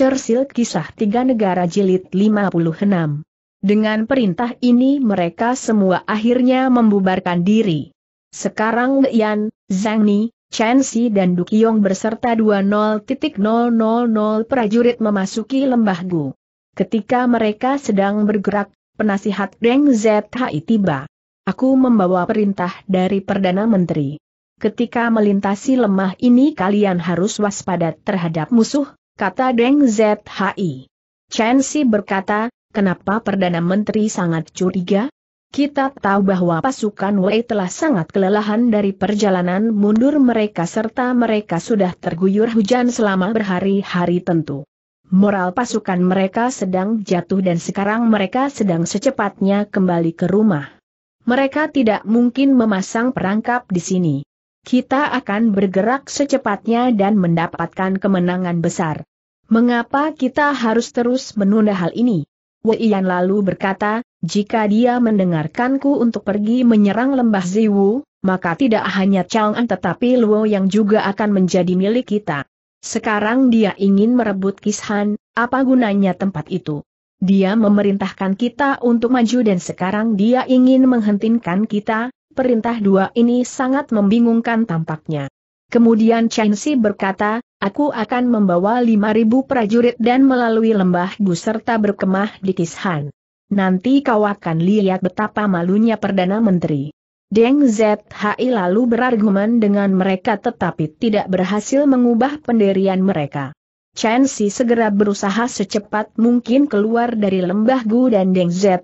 Churchill Kisah Tiga Negara Jilid 56. Dengan perintah ini mereka semua akhirnya membubarkan diri. Sekarang Yan, Zhang Ni, Chen Xi dan Yong berserta 20.000 prajurit memasuki lembah Gu. Ketika mereka sedang bergerak, penasihat Deng Zhi tiba. Aku membawa perintah dari Perdana Menteri. Ketika melintasi lemah ini kalian harus waspada terhadap musuh, kata Deng Zhi. Chen Xi berkata, kenapa Perdana Menteri sangat curiga? Kita tahu bahwa pasukan Wei telah sangat kelelahan dari perjalanan mundur mereka serta mereka sudah terguyur hujan selama berhari-hari tentu. Moral pasukan mereka sedang jatuh dan sekarang mereka sedang secepatnya kembali ke rumah. Mereka tidak mungkin memasang perangkap di sini. Kita akan bergerak secepatnya dan mendapatkan kemenangan besar. Mengapa kita harus terus menunda hal ini? Wei Yan lalu berkata, jika dia mendengarkanku untuk pergi menyerang lembah Ziwu, maka tidak hanya Chang'an tetapi Luo yang juga akan menjadi milik kita. Sekarang dia ingin merebut Kishan, apa gunanya tempat itu? Dia memerintahkan kita untuk maju dan sekarang dia ingin menghentikan kita, perintah dua ini sangat membingungkan tampaknya. Kemudian Chen Si berkata, aku akan membawa 5.000 prajurit dan melalui lembah Gu serta berkemah di Kishan. Nanti kau akan lihat betapa malunya Perdana Menteri. Deng Zhi lalu berargumen dengan mereka tetapi tidak berhasil mengubah pendirian mereka. Chen Si segera berusaha secepat mungkin keluar dari lembah Gu dan Deng Zhi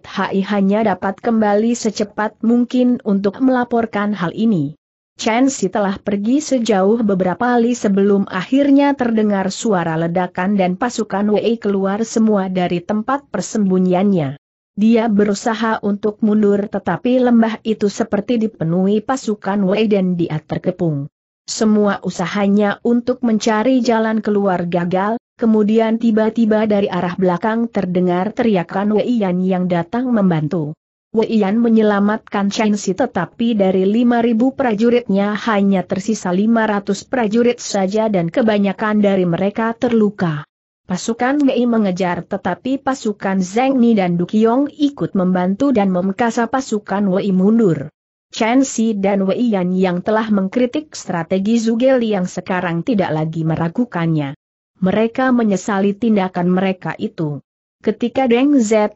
hanya dapat kembali secepat mungkin untuk melaporkan hal ini. Chen Si telah pergi sejauh beberapa kali sebelum akhirnya terdengar suara ledakan dan pasukan Wei keluar semua dari tempat persembunyiannya. Dia berusaha untuk mundur tetapi lembah itu seperti dipenuhi pasukan Wei dan dia terkepung. Semua usahanya untuk mencari jalan keluar gagal, kemudian tiba-tiba dari arah belakang terdengar teriakan Wei Yan yang datang membantu. Weian menyelamatkan Si tetapi dari 5.000 prajuritnya hanya tersisa 500 prajurit saja dan kebanyakan dari mereka terluka. Pasukan Mei mengejar tetapi pasukan Zheng Ni dan Du Qiong ikut membantu dan memkasa pasukan Wei mundur. Chen Si dan Wei Yan yang telah mengkritik strategi Zugeli yang sekarang tidak lagi meragukannya. Mereka menyesali tindakan mereka itu. Ketika Deng Zhi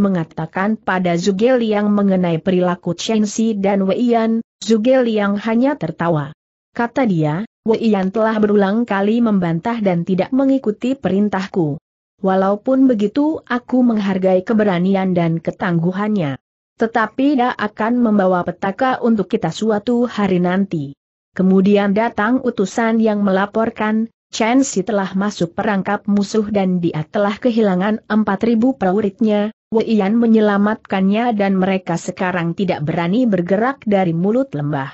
mengatakan pada Zhuge Liang mengenai perilaku Chen Xi dan Wei Yan, Zhuge Liang hanya tertawa. Kata dia, Wei Yan telah berulang kali membantah dan tidak mengikuti perintahku. Walaupun begitu aku menghargai keberanian dan ketangguhannya. Tetapi dia akan membawa petaka untuk kita suatu hari nanti. Kemudian datang utusan yang melaporkan, Chen Si telah masuk perangkap musuh dan dia telah kehilangan 4.000 prajuritnya, Wei Yan menyelamatkannya dan mereka sekarang tidak berani bergerak dari mulut lembah.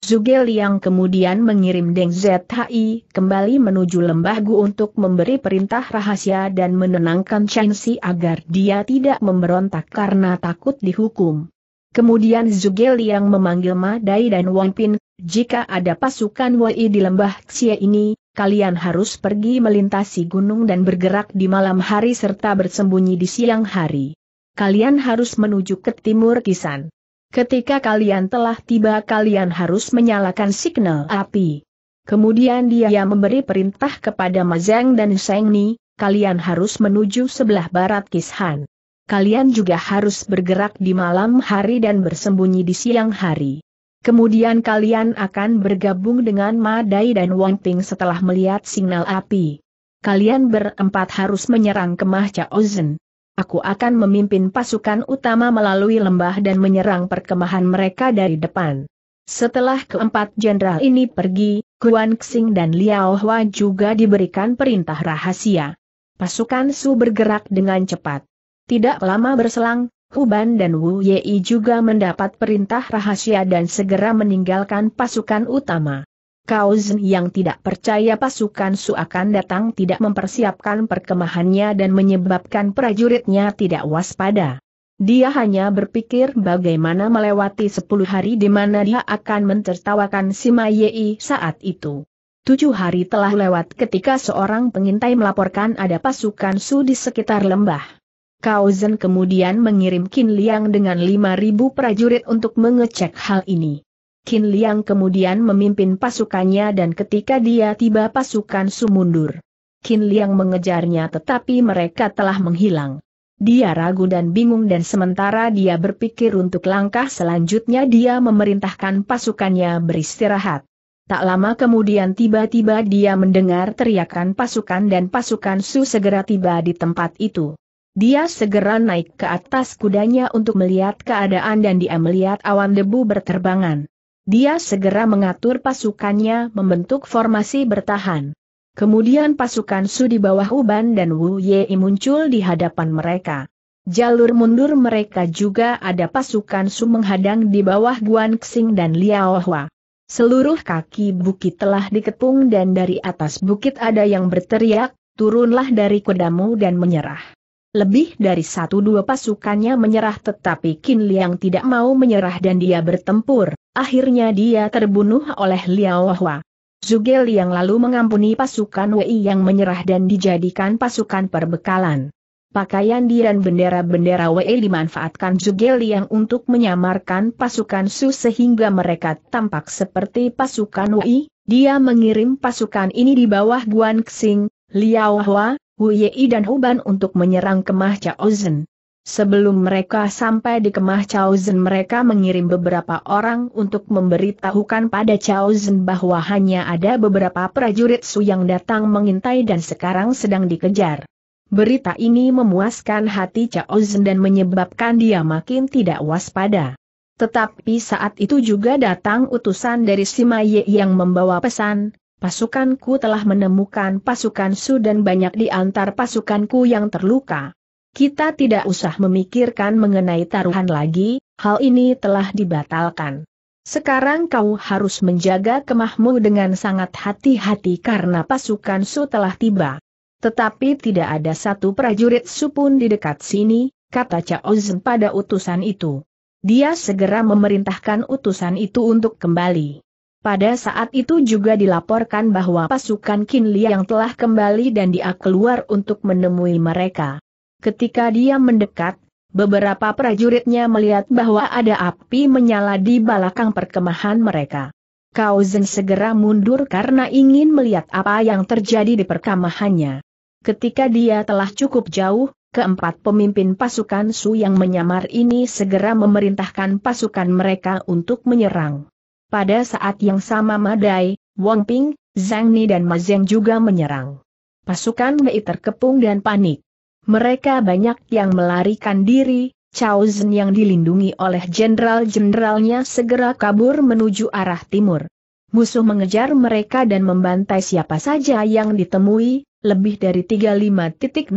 Zhuge Liang kemudian mengirim Deng Zhi kembali menuju lembah Gu untuk memberi perintah rahasia dan menenangkan Chen Si agar dia tidak memberontak karena takut dihukum. Kemudian Zhuge Liang memanggil Ma Dai dan Wang Pin, jika ada pasukan Wei di lembah Xie ini, kalian harus pergi melintasi gunung dan bergerak di malam hari serta bersembunyi di siang hari. Kalian harus menuju ke timur kisan. Ketika kalian telah tiba kalian harus menyalakan signal api. Kemudian dia memberi perintah kepada Mazeng dan Sengni, kalian harus menuju sebelah barat Kisan. Kalian juga harus bergerak di malam hari dan bersembunyi di siang hari. Kemudian kalian akan bergabung dengan Madai dan Wang Ping setelah melihat sinyal api. Kalian berempat harus menyerang kemah Chao Zhen. Aku akan memimpin pasukan utama melalui lembah dan menyerang perkemahan mereka dari depan. Setelah keempat jenderal ini pergi, Guan Xing dan Liao Hua juga diberikan perintah rahasia. Pasukan Su bergerak dengan cepat. Tidak lama berselang, Kuban dan Wu Yi juga mendapat perintah rahasia dan segera meninggalkan pasukan utama. Kau Zhen yang tidak percaya pasukan Su akan datang tidak mempersiapkan perkemahannya dan menyebabkan prajuritnya tidak waspada. Dia hanya berpikir bagaimana melewati sepuluh hari di mana dia akan mentertawakan Sima Yei saat itu. Tujuh hari telah lewat ketika seorang pengintai melaporkan ada pasukan Su di sekitar lembah. Kao Zen kemudian mengirim Qin Liang dengan 5.000 prajurit untuk mengecek hal ini. Qin Liang kemudian memimpin pasukannya dan ketika dia tiba pasukan Su mundur. Qin Liang mengejarnya tetapi mereka telah menghilang. Dia ragu dan bingung dan sementara dia berpikir untuk langkah selanjutnya dia memerintahkan pasukannya beristirahat. Tak lama kemudian tiba-tiba dia mendengar teriakan pasukan dan pasukan Su segera tiba di tempat itu. Dia segera naik ke atas kudanya untuk melihat keadaan dan dia melihat awan debu berterbangan. Dia segera mengatur pasukannya membentuk formasi bertahan. Kemudian pasukan Su di bawah Uban dan Wu Ye muncul di hadapan mereka. Jalur mundur mereka juga ada pasukan Su menghadang di bawah Guan Xing dan Liao Hua. Seluruh kaki bukit telah diketung dan dari atas bukit ada yang berteriak, turunlah dari kudamu dan menyerah. Lebih dari satu dua pasukannya menyerah tetapi Qin Liang tidak mau menyerah dan dia bertempur, akhirnya dia terbunuh oleh Liao Hua. Zuge Liang lalu mengampuni pasukan Wei yang menyerah dan dijadikan pasukan perbekalan. Pakaian dia dan bendera-bendera Wei dimanfaatkan Zuge Liang untuk menyamarkan pasukan Su sehingga mereka tampak seperti pasukan Wei, dia mengirim pasukan ini di bawah Guan Xing, Liao Hua, Wu Yei dan Huban untuk menyerang kemah Chao Zhen. Sebelum mereka sampai di kemah Chao Zhen mereka mengirim beberapa orang untuk memberitahukan pada Chao Zhen bahwa hanya ada beberapa prajurit Su yang datang mengintai dan sekarang sedang dikejar. Berita ini memuaskan hati Chao Zhen dan menyebabkan dia makin tidak waspada. Tetapi saat itu juga datang utusan dari Sima Ye yang membawa pesan, Pasukanku telah menemukan pasukan Su dan banyak di antar pasukanku yang terluka. Kita tidak usah memikirkan mengenai taruhan lagi, hal ini telah dibatalkan. Sekarang kau harus menjaga kemahmu dengan sangat hati-hati karena pasukan Su telah tiba. Tetapi tidak ada satu prajurit Su pun di dekat sini, kata Cao Zhen pada utusan itu. Dia segera memerintahkan utusan itu untuk kembali. Pada saat itu juga dilaporkan bahwa pasukan Li yang telah kembali dan dia keluar untuk menemui mereka. Ketika dia mendekat, beberapa prajuritnya melihat bahwa ada api menyala di belakang perkemahan mereka. Kau Zen segera mundur karena ingin melihat apa yang terjadi di perkemahannya. Ketika dia telah cukup jauh, keempat pemimpin pasukan Su yang menyamar ini segera memerintahkan pasukan mereka untuk menyerang. Pada saat yang sama Madai, Wong Ping, Zhang Ni dan Ma Zeng juga menyerang. Pasukan Mei terkepung dan panik. Mereka banyak yang melarikan diri, Chao Zhen yang dilindungi oleh jenderal-jenderalnya segera kabur menuju arah timur. Musuh mengejar mereka dan membantai siapa saja yang ditemui, lebih dari 35.000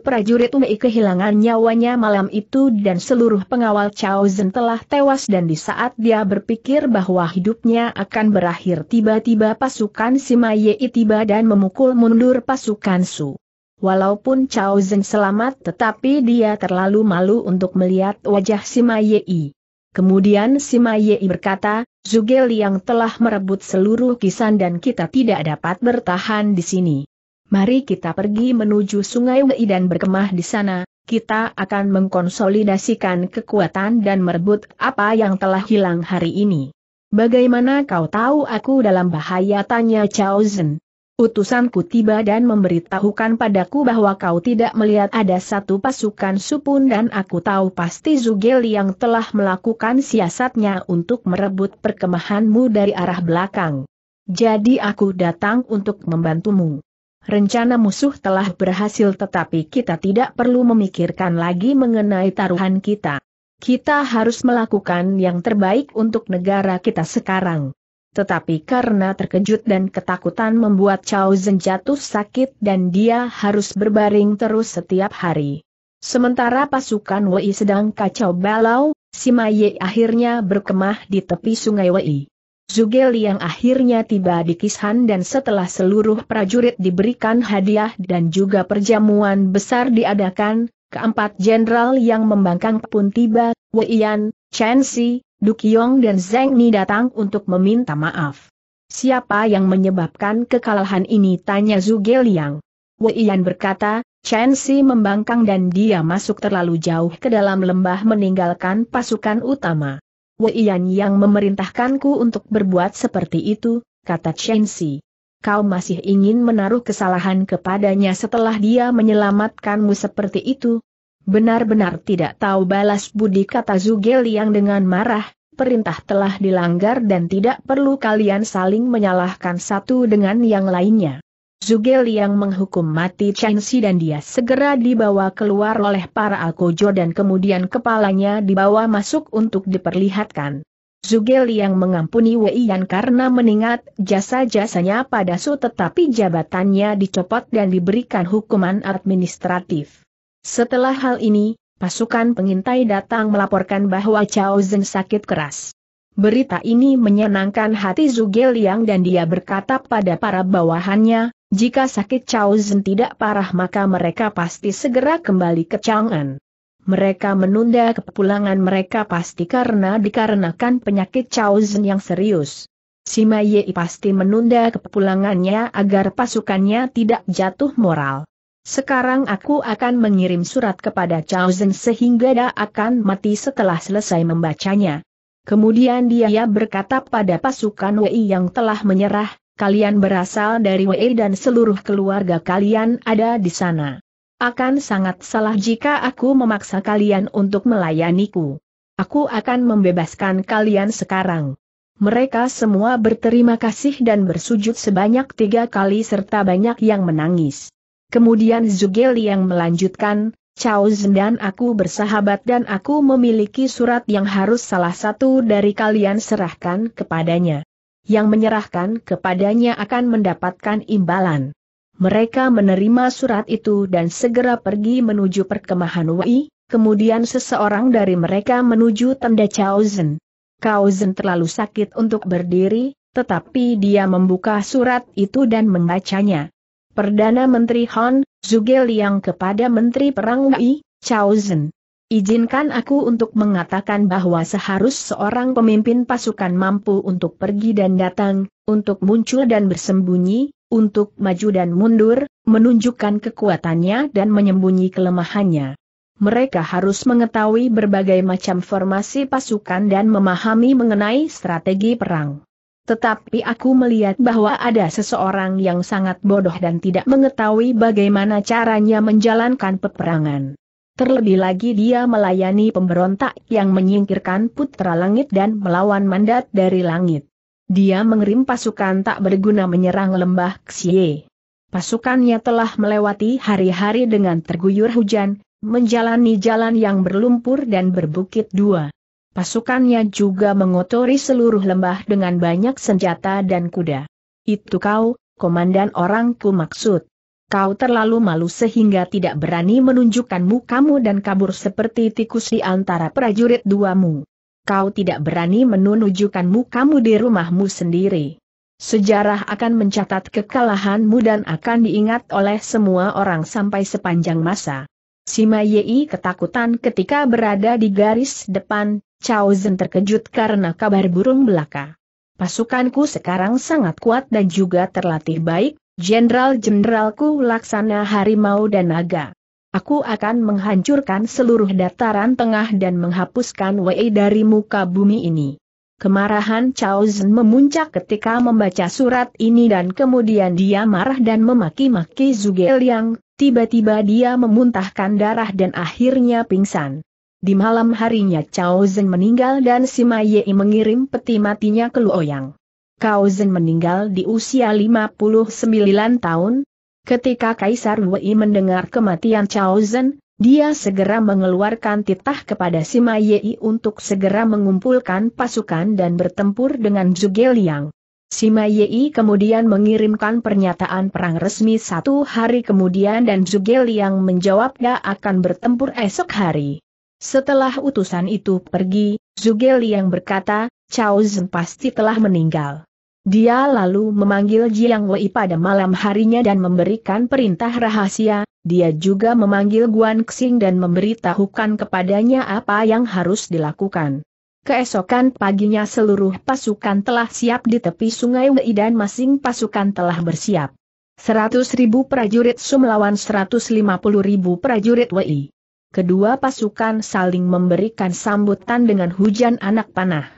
prajurit Mei kehilangan nyawanya malam itu dan seluruh pengawal Chao Zhen telah tewas dan di saat dia berpikir bahwa hidupnya akan berakhir tiba-tiba pasukan Sima Yei tiba dan memukul mundur pasukan Su. Walaupun Chao Zhen selamat tetapi dia terlalu malu untuk melihat wajah Sima Yei. Kemudian Sima Yei berkata, Zugel yang telah merebut seluruh kisan dan kita tidak dapat bertahan di sini. Mari kita pergi menuju Sungai Wei dan berkemah di sana, kita akan mengkonsolidasikan kekuatan dan merebut apa yang telah hilang hari ini. Bagaimana kau tahu aku dalam bahaya? Tanya Chao Zhen. Utusanku tiba dan memberitahukan padaku bahwa kau tidak melihat ada satu pasukan supun dan aku tahu pasti Zugel yang telah melakukan siasatnya untuk merebut perkemahanmu dari arah belakang. Jadi aku datang untuk membantumu. Rencana musuh telah berhasil tetapi kita tidak perlu memikirkan lagi mengenai taruhan kita. Kita harus melakukan yang terbaik untuk negara kita sekarang. Tetapi karena terkejut dan ketakutan membuat Chao Zhen jatuh sakit dan dia harus berbaring terus setiap hari. Sementara pasukan Wei sedang kacau balau, si Maye akhirnya berkemah di tepi sungai Wei. Zugel yang akhirnya tiba di Kishan dan setelah seluruh prajurit diberikan hadiah dan juga perjamuan besar diadakan, keempat jenderal yang membangkang pun tiba, Wei Yan, Chen Si, Dukyong dan Zeng Ni datang untuk meminta maaf. Siapa yang menyebabkan kekalahan ini? Tanya Zuge Liang. Wei Yan berkata, Chen Si membangkang dan dia masuk terlalu jauh ke dalam lembah meninggalkan pasukan utama. Wei Yan yang memerintahkanku untuk berbuat seperti itu, kata Chen Si. Kau masih ingin menaruh kesalahan kepadanya setelah dia menyelamatkanmu seperti itu, Benar-benar tidak tahu balas budi kata Zugel yang dengan marah, perintah telah dilanggar dan tidak perlu kalian saling menyalahkan satu dengan yang lainnya. Zugel yang menghukum mati Chen dan dia segera dibawa keluar oleh para Alkojo dan kemudian kepalanya dibawa masuk untuk diperlihatkan. Zugel yang mengampuni Wei Yan karena meningat jasa-jasanya pada Su tetapi jabatannya dicopot dan diberikan hukuman administratif. Setelah hal ini, pasukan pengintai datang melaporkan bahwa Chao Zhen sakit keras. Berita ini menyenangkan hati Zhuge Liang dan dia berkata pada para bawahannya, jika sakit Chao Zhen tidak parah maka mereka pasti segera kembali ke Chang'an. Mereka menunda kepulangan mereka pasti karena dikarenakan penyakit Chao Zhen yang serius. Sima Yei pasti menunda kepulangannya agar pasukannya tidak jatuh moral sekarang aku akan mengirim surat kepada Chao Zhen sehingga dia akan mati setelah selesai membacanya. Kemudian dia berkata pada pasukan Wei yang telah menyerah, kalian berasal dari Wei dan seluruh keluarga kalian ada di sana. Akan sangat salah jika aku memaksa kalian untuk melayaniku. Aku akan membebaskan kalian sekarang. Mereka semua berterima kasih dan bersujud sebanyak tiga kali serta banyak yang menangis. Kemudian Zuge yang melanjutkan, Chao Zhen dan aku bersahabat dan aku memiliki surat yang harus salah satu dari kalian serahkan kepadanya. Yang menyerahkan kepadanya akan mendapatkan imbalan. Mereka menerima surat itu dan segera pergi menuju perkemahan Wei, kemudian seseorang dari mereka menuju tenda Chao Zhen. Chao Zhen terlalu sakit untuk berdiri, tetapi dia membuka surat itu dan membacanya. Perdana Menteri Hon Zugel Liang kepada Menteri Perang Wei, Chao Zhen. Izinkan aku untuk mengatakan bahwa seharus seorang pemimpin pasukan mampu untuk pergi dan datang, untuk muncul dan bersembunyi, untuk maju dan mundur, menunjukkan kekuatannya dan menyembunyi kelemahannya. Mereka harus mengetahui berbagai macam formasi pasukan dan memahami mengenai strategi perang. Tetapi aku melihat bahwa ada seseorang yang sangat bodoh dan tidak mengetahui bagaimana caranya menjalankan peperangan. Terlebih lagi dia melayani pemberontak yang menyingkirkan putra langit dan melawan mandat dari langit. Dia mengirim pasukan tak berguna menyerang lembah Xie. Pasukannya telah melewati hari-hari dengan terguyur hujan, menjalani jalan yang berlumpur dan berbukit dua. Pasukannya juga mengotori seluruh lembah dengan banyak senjata dan kuda. Itu kau, komandan orangku maksud. Kau terlalu malu sehingga tidak berani menunjukkan mukamu dan kabur seperti tikus di antara prajurit duamu. Kau tidak berani menunjukkan mukamu di rumahmu sendiri. Sejarah akan mencatat kekalahanmu dan akan diingat oleh semua orang sampai sepanjang masa. Sima Yei ketakutan ketika berada di garis depan, Chao Zhen terkejut karena kabar burung belaka. Pasukanku sekarang sangat kuat dan juga terlatih baik, jenderal-jenderalku laksana harimau dan naga. Aku akan menghancurkan seluruh dataran tengah dan menghapuskan Wei dari muka bumi ini. Kemarahan Chao Zhen memuncak ketika membaca surat ini dan kemudian dia marah dan memaki-maki Zhuge Liang, tiba-tiba dia memuntahkan darah dan akhirnya pingsan. Di malam harinya Chao Zhen meninggal dan Sima Yei mengirim peti matinya ke Luoyang. Cao Zhen meninggal di usia 59 tahun. Ketika Kaisar Wei mendengar kematian Chao Zhen, dia segera mengeluarkan titah kepada Sima Yei untuk segera mengumpulkan pasukan dan bertempur dengan Zhuge Liang. Sima Yei kemudian mengirimkan pernyataan perang resmi satu hari kemudian dan Zhuge Liang menjawab akan bertempur esok hari. Setelah utusan itu pergi, Zugel yang berkata, Chao Zhen pasti telah meninggal. Dia lalu memanggil Jiang Wei pada malam harinya dan memberikan perintah rahasia, dia juga memanggil Guan Xing dan memberitahukan kepadanya apa yang harus dilakukan. Keesokan paginya seluruh pasukan telah siap di tepi sungai Wei dan masing pasukan telah bersiap. 100.000 prajurit Sum lawan 150.000 prajurit Wei kedua pasukan saling memberikan sambutan dengan hujan anak panah.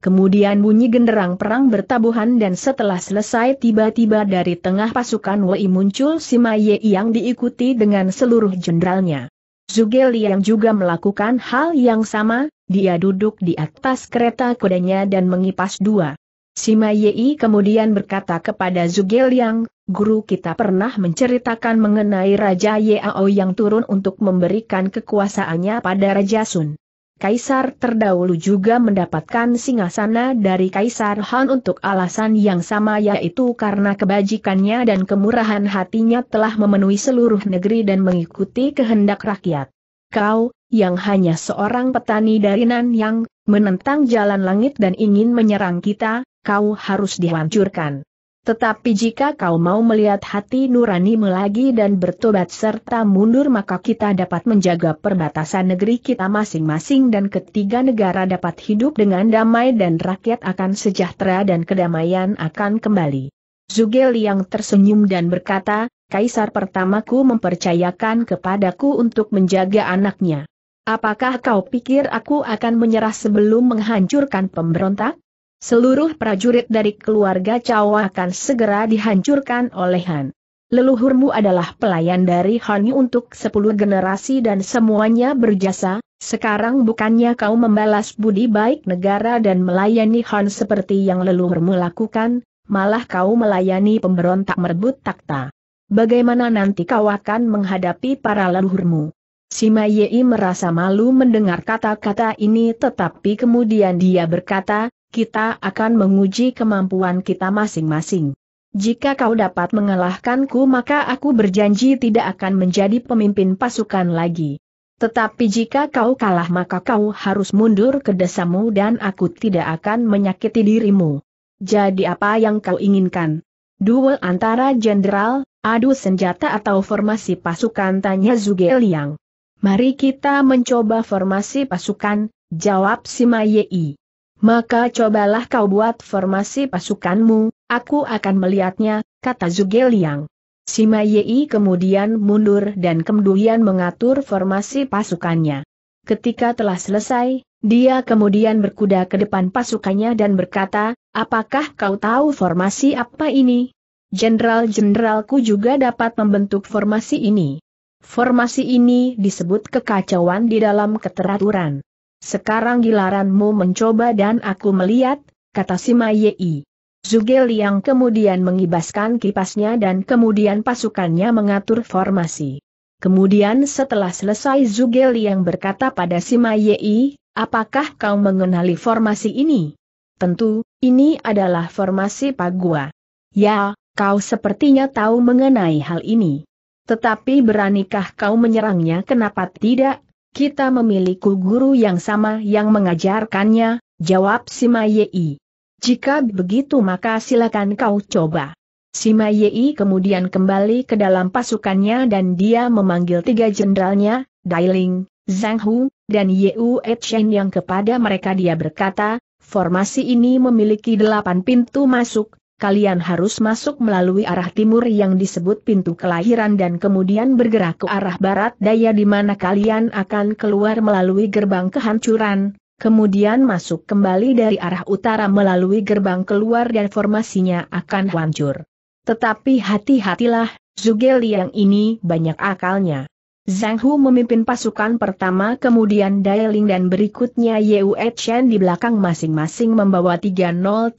Kemudian bunyi genderang perang bertabuhan dan setelah selesai tiba-tiba dari tengah pasukan Wei muncul Sima Ye yang diikuti dengan seluruh jenderalnya. Zugel yang juga melakukan hal yang sama, dia duduk di atas kereta kudanya dan mengipas dua. Sima Ye kemudian berkata kepada Zugel yang, guru kita pernah menceritakan mengenai Raja Yao yang turun untuk memberikan kekuasaannya pada Raja Sun. Kaisar terdahulu juga mendapatkan singasana dari Kaisar Han untuk alasan yang sama yaitu karena kebajikannya dan kemurahan hatinya telah memenuhi seluruh negeri dan mengikuti kehendak rakyat. Kau, yang hanya seorang petani dari yang menentang jalan langit dan ingin menyerang kita, kau harus dihancurkan. Tetapi jika kau mau melihat hati nurani melagi dan bertobat serta mundur maka kita dapat menjaga perbatasan negeri kita masing-masing dan ketiga negara dapat hidup dengan damai dan rakyat akan sejahtera dan kedamaian akan kembali. Zugel yang tersenyum dan berkata, Kaisar pertamaku mempercayakan kepadaku untuk menjaga anaknya. Apakah kau pikir aku akan menyerah sebelum menghancurkan pemberontak? Seluruh prajurit dari keluarga Cao akan segera dihancurkan oleh Han. Leluhurmu adalah pelayan dari Han untuk sepuluh generasi dan semuanya berjasa, sekarang bukannya kau membalas budi baik negara dan melayani Han seperti yang leluhurmu lakukan, malah kau melayani pemberontak merebut takhta. Bagaimana nanti kau akan menghadapi para leluhurmu? Sima Yei merasa malu mendengar kata-kata ini tetapi kemudian dia berkata, kita akan menguji kemampuan kita masing-masing. Jika kau dapat mengalahkanku maka aku berjanji tidak akan menjadi pemimpin pasukan lagi. Tetapi jika kau kalah maka kau harus mundur ke desamu dan aku tidak akan menyakiti dirimu. Jadi apa yang kau inginkan? Duel antara jenderal, adu senjata atau formasi pasukan tanya Zuge Liang. Mari kita mencoba formasi pasukan, jawab Sima Yei. Maka cobalah kau buat formasi pasukanmu, aku akan melihatnya, kata Zuge Liang. Sima Yei kemudian mundur dan kemudian mengatur formasi pasukannya. Ketika telah selesai, dia kemudian berkuda ke depan pasukannya dan berkata, apakah kau tahu formasi apa ini? Jenderal-jenderalku juga dapat membentuk formasi ini. Formasi ini disebut kekacauan di dalam keteraturan. Sekarang gilaranmu mencoba dan aku melihat, kata si Mayei. Zugel yang kemudian mengibaskan kipasnya dan kemudian pasukannya mengatur formasi. Kemudian setelah selesai Zugel Liang berkata pada si Mayei, apakah kau mengenali formasi ini? Tentu, ini adalah formasi Pagua. Ya, kau sepertinya tahu mengenai hal ini. Tetapi beranikah kau menyerangnya kenapa tidak? Kita memiliki guru yang sama yang mengajarkannya, jawab Sima Yei. Jika begitu maka silakan kau coba. Sima Yei kemudian kembali ke dalam pasukannya dan dia memanggil tiga jenderalnya, Dailing, Zhang Hu, dan Yeu Etchen yang kepada mereka dia berkata, formasi ini memiliki delapan pintu masuk, kalian harus masuk melalui arah timur yang disebut pintu kelahiran dan kemudian bergerak ke arah barat daya di mana kalian akan keluar melalui gerbang kehancuran, kemudian masuk kembali dari arah utara melalui gerbang keluar dan formasinya akan hancur. Tetapi hati-hatilah, Zugel yang ini banyak akalnya. Zhang Hu memimpin pasukan pertama kemudian Dai Ling dan berikutnya Yue Chen di belakang masing-masing membawa 30.000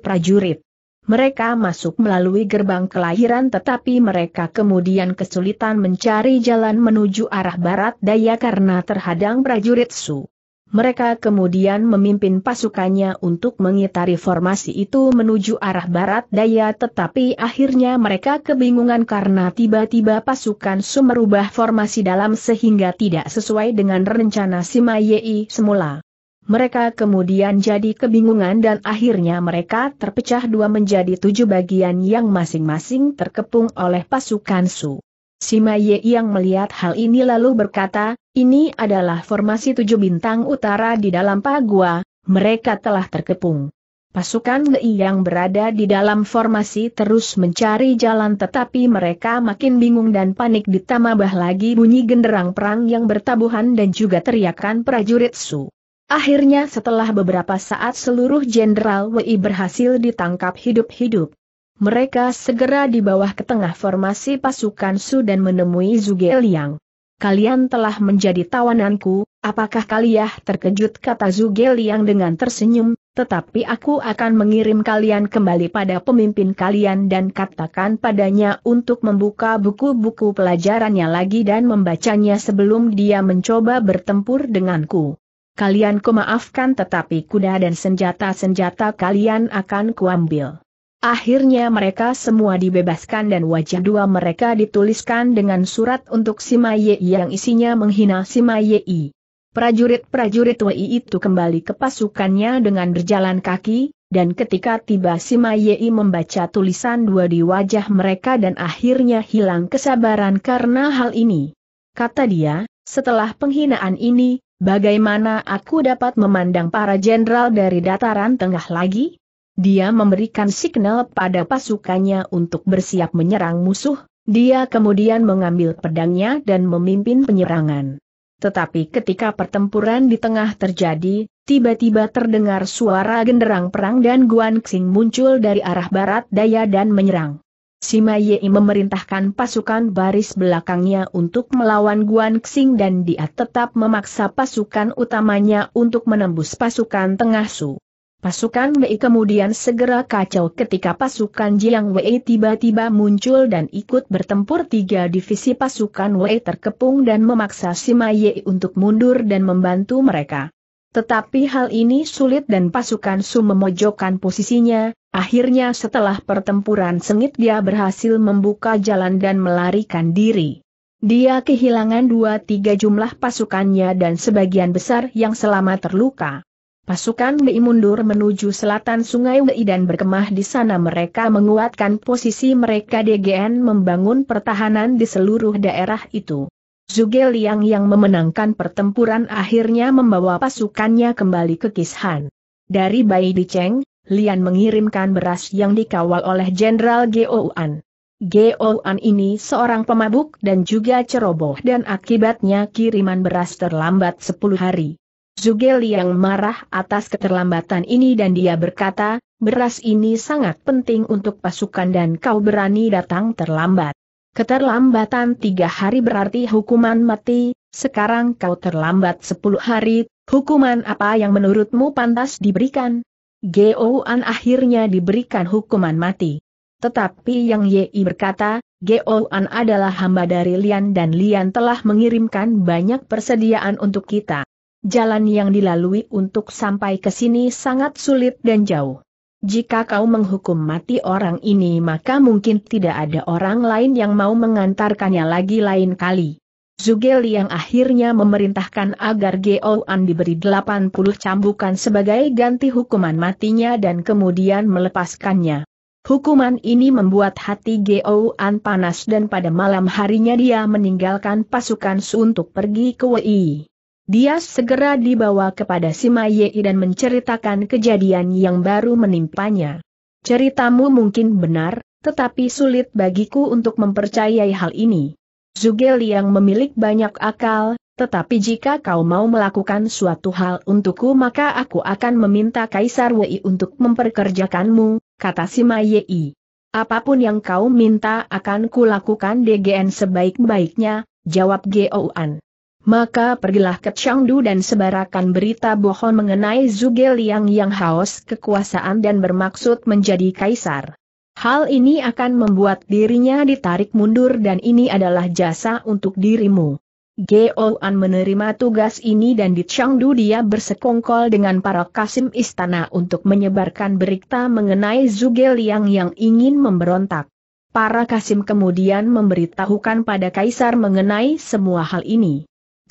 prajurit. Mereka masuk melalui gerbang kelahiran tetapi mereka kemudian kesulitan mencari jalan menuju arah barat daya karena terhadang prajurit Su mereka kemudian memimpin pasukannya untuk mengitari formasi itu menuju arah barat daya tetapi akhirnya mereka kebingungan karena tiba-tiba pasukan sumerubah formasi dalam sehingga tidak sesuai dengan rencana Sima Yei semula. Mereka kemudian jadi kebingungan dan akhirnya mereka terpecah dua menjadi tujuh bagian yang masing-masing terkepung oleh pasukan Su. Sima Yei yang melihat hal ini lalu berkata, ini adalah formasi tujuh bintang utara di dalam Pagua, mereka telah terkepung. Pasukan Lei yang berada di dalam formasi terus mencari jalan tetapi mereka makin bingung dan panik ditambah lagi bunyi genderang perang yang bertabuhan dan juga teriakan prajurit Su. Akhirnya setelah beberapa saat seluruh Jenderal Wei berhasil ditangkap hidup-hidup. Mereka segera dibawa ke tengah formasi pasukan Su dan menemui Zuge Liang kalian telah menjadi tawananku, apakah kalian terkejut kata Zugel yang dengan tersenyum, tetapi aku akan mengirim kalian kembali pada pemimpin kalian dan katakan padanya untuk membuka buku-buku pelajarannya lagi dan membacanya sebelum dia mencoba bertempur denganku. Kalian kumaafkan tetapi kuda dan senjata-senjata kalian akan kuambil. Akhirnya mereka semua dibebaskan dan wajah dua mereka dituliskan dengan surat untuk Sima Yei yang isinya menghina Sima Yei. Prajurit-prajurit Wei itu kembali ke pasukannya dengan berjalan kaki, dan ketika tiba Sima Yei membaca tulisan dua di wajah mereka dan akhirnya hilang kesabaran karena hal ini. Kata dia, setelah penghinaan ini, bagaimana aku dapat memandang para jenderal dari dataran tengah lagi? Dia memberikan signal pada pasukannya untuk bersiap menyerang musuh, dia kemudian mengambil pedangnya dan memimpin penyerangan. Tetapi ketika pertempuran di tengah terjadi, tiba-tiba terdengar suara genderang perang dan Guan Xing muncul dari arah barat daya dan menyerang. Sima Yei memerintahkan pasukan baris belakangnya untuk melawan Guan Xing dan dia tetap memaksa pasukan utamanya untuk menembus pasukan tengah Su. Pasukan Wei kemudian segera kacau ketika pasukan Jiang Wei tiba-tiba muncul dan ikut bertempur tiga divisi pasukan Wei terkepung dan memaksa Sima Ye untuk mundur dan membantu mereka. Tetapi hal ini sulit dan pasukan Su memojokkan posisinya, akhirnya setelah pertempuran sengit dia berhasil membuka jalan dan melarikan diri. Dia kehilangan dua tiga jumlah pasukannya dan sebagian besar yang selama terluka. Pasukan Mei mundur menuju selatan Sungai Wei dan berkemah di sana mereka menguatkan posisi mereka DGN membangun pertahanan di seluruh daerah itu. Zuge Liang yang memenangkan pertempuran akhirnya membawa pasukannya kembali ke Kishan. Dari Bai Cheng, Lian mengirimkan beras yang dikawal oleh Jenderal Geouan. Geouan ini seorang pemabuk dan juga ceroboh dan akibatnya kiriman beras terlambat 10 hari. Zugel yang marah atas keterlambatan ini dan dia berkata, beras ini sangat penting untuk pasukan dan kau berani datang terlambat. Keterlambatan tiga hari berarti hukuman mati, sekarang kau terlambat sepuluh hari, hukuman apa yang menurutmu pantas diberikan? Goan akhirnya diberikan hukuman mati. Tetapi Yang Yi berkata, Goan adalah hamba dari Lian dan Lian telah mengirimkan banyak persediaan untuk kita jalan yang dilalui untuk sampai ke sini sangat sulit dan jauh. Jika kau menghukum mati orang ini maka mungkin tidak ada orang lain yang mau mengantarkannya lagi lain kali. Zugel yang akhirnya memerintahkan agar Geoan diberi 80 cambukan sebagai ganti hukuman matinya dan kemudian melepaskannya. Hukuman ini membuat hati Geoan panas dan pada malam harinya dia meninggalkan pasukan untuk pergi ke Wei. Dia segera dibawa kepada si Mayei dan menceritakan kejadian yang baru menimpanya. Ceritamu mungkin benar, tetapi sulit bagiku untuk mempercayai hal ini. Zugel yang memiliki banyak akal, tetapi jika kau mau melakukan suatu hal untukku maka aku akan meminta Kaisar Wei untuk memperkerjakanmu, kata si Mayei. Apapun yang kau minta akan kulakukan DGN sebaik-baiknya, jawab Gouan. Maka pergilah ke Changdu dan sebarakan berita bohong mengenai Zuge Liang yang haus kekuasaan dan bermaksud menjadi kaisar. Hal ini akan membuat dirinya ditarik mundur dan ini adalah jasa untuk dirimu. An menerima tugas ini dan di Changdu dia bersekongkol dengan para kasim istana untuk menyebarkan berita mengenai Zuge Liang yang ingin memberontak. Para kasim kemudian memberitahukan pada kaisar mengenai semua hal ini.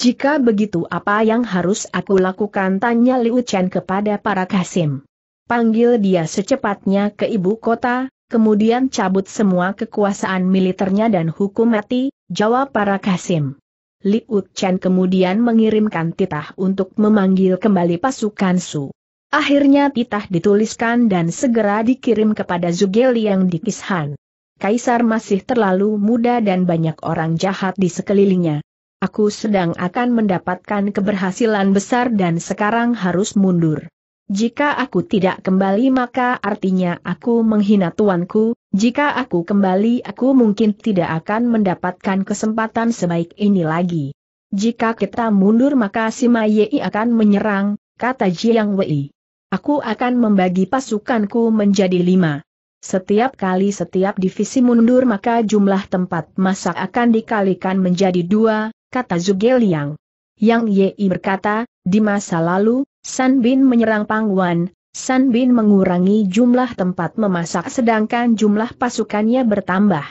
Jika begitu apa yang harus aku lakukan tanya Liu Chen kepada para Kasim. Panggil dia secepatnya ke ibu kota, kemudian cabut semua kekuasaan militernya dan hukum mati, jawab para Kasim. Liu Chen kemudian mengirimkan titah untuk memanggil kembali pasukan Su. Akhirnya titah dituliskan dan segera dikirim kepada Zuge Liang di Kishan. Kaisar masih terlalu muda dan banyak orang jahat di sekelilingnya aku sedang akan mendapatkan keberhasilan besar dan sekarang harus mundur. Jika aku tidak kembali maka artinya aku menghina tuanku, jika aku kembali aku mungkin tidak akan mendapatkan kesempatan sebaik ini lagi. Jika kita mundur maka si Mayi akan menyerang, kata Jiang Wei. Aku akan membagi pasukanku menjadi lima. Setiap kali setiap divisi mundur maka jumlah tempat masak akan dikalikan menjadi dua, kata Zuge Liang. Yang Yei berkata, di masa lalu, San Bin menyerang Pangwan, San Bin mengurangi jumlah tempat memasak sedangkan jumlah pasukannya bertambah.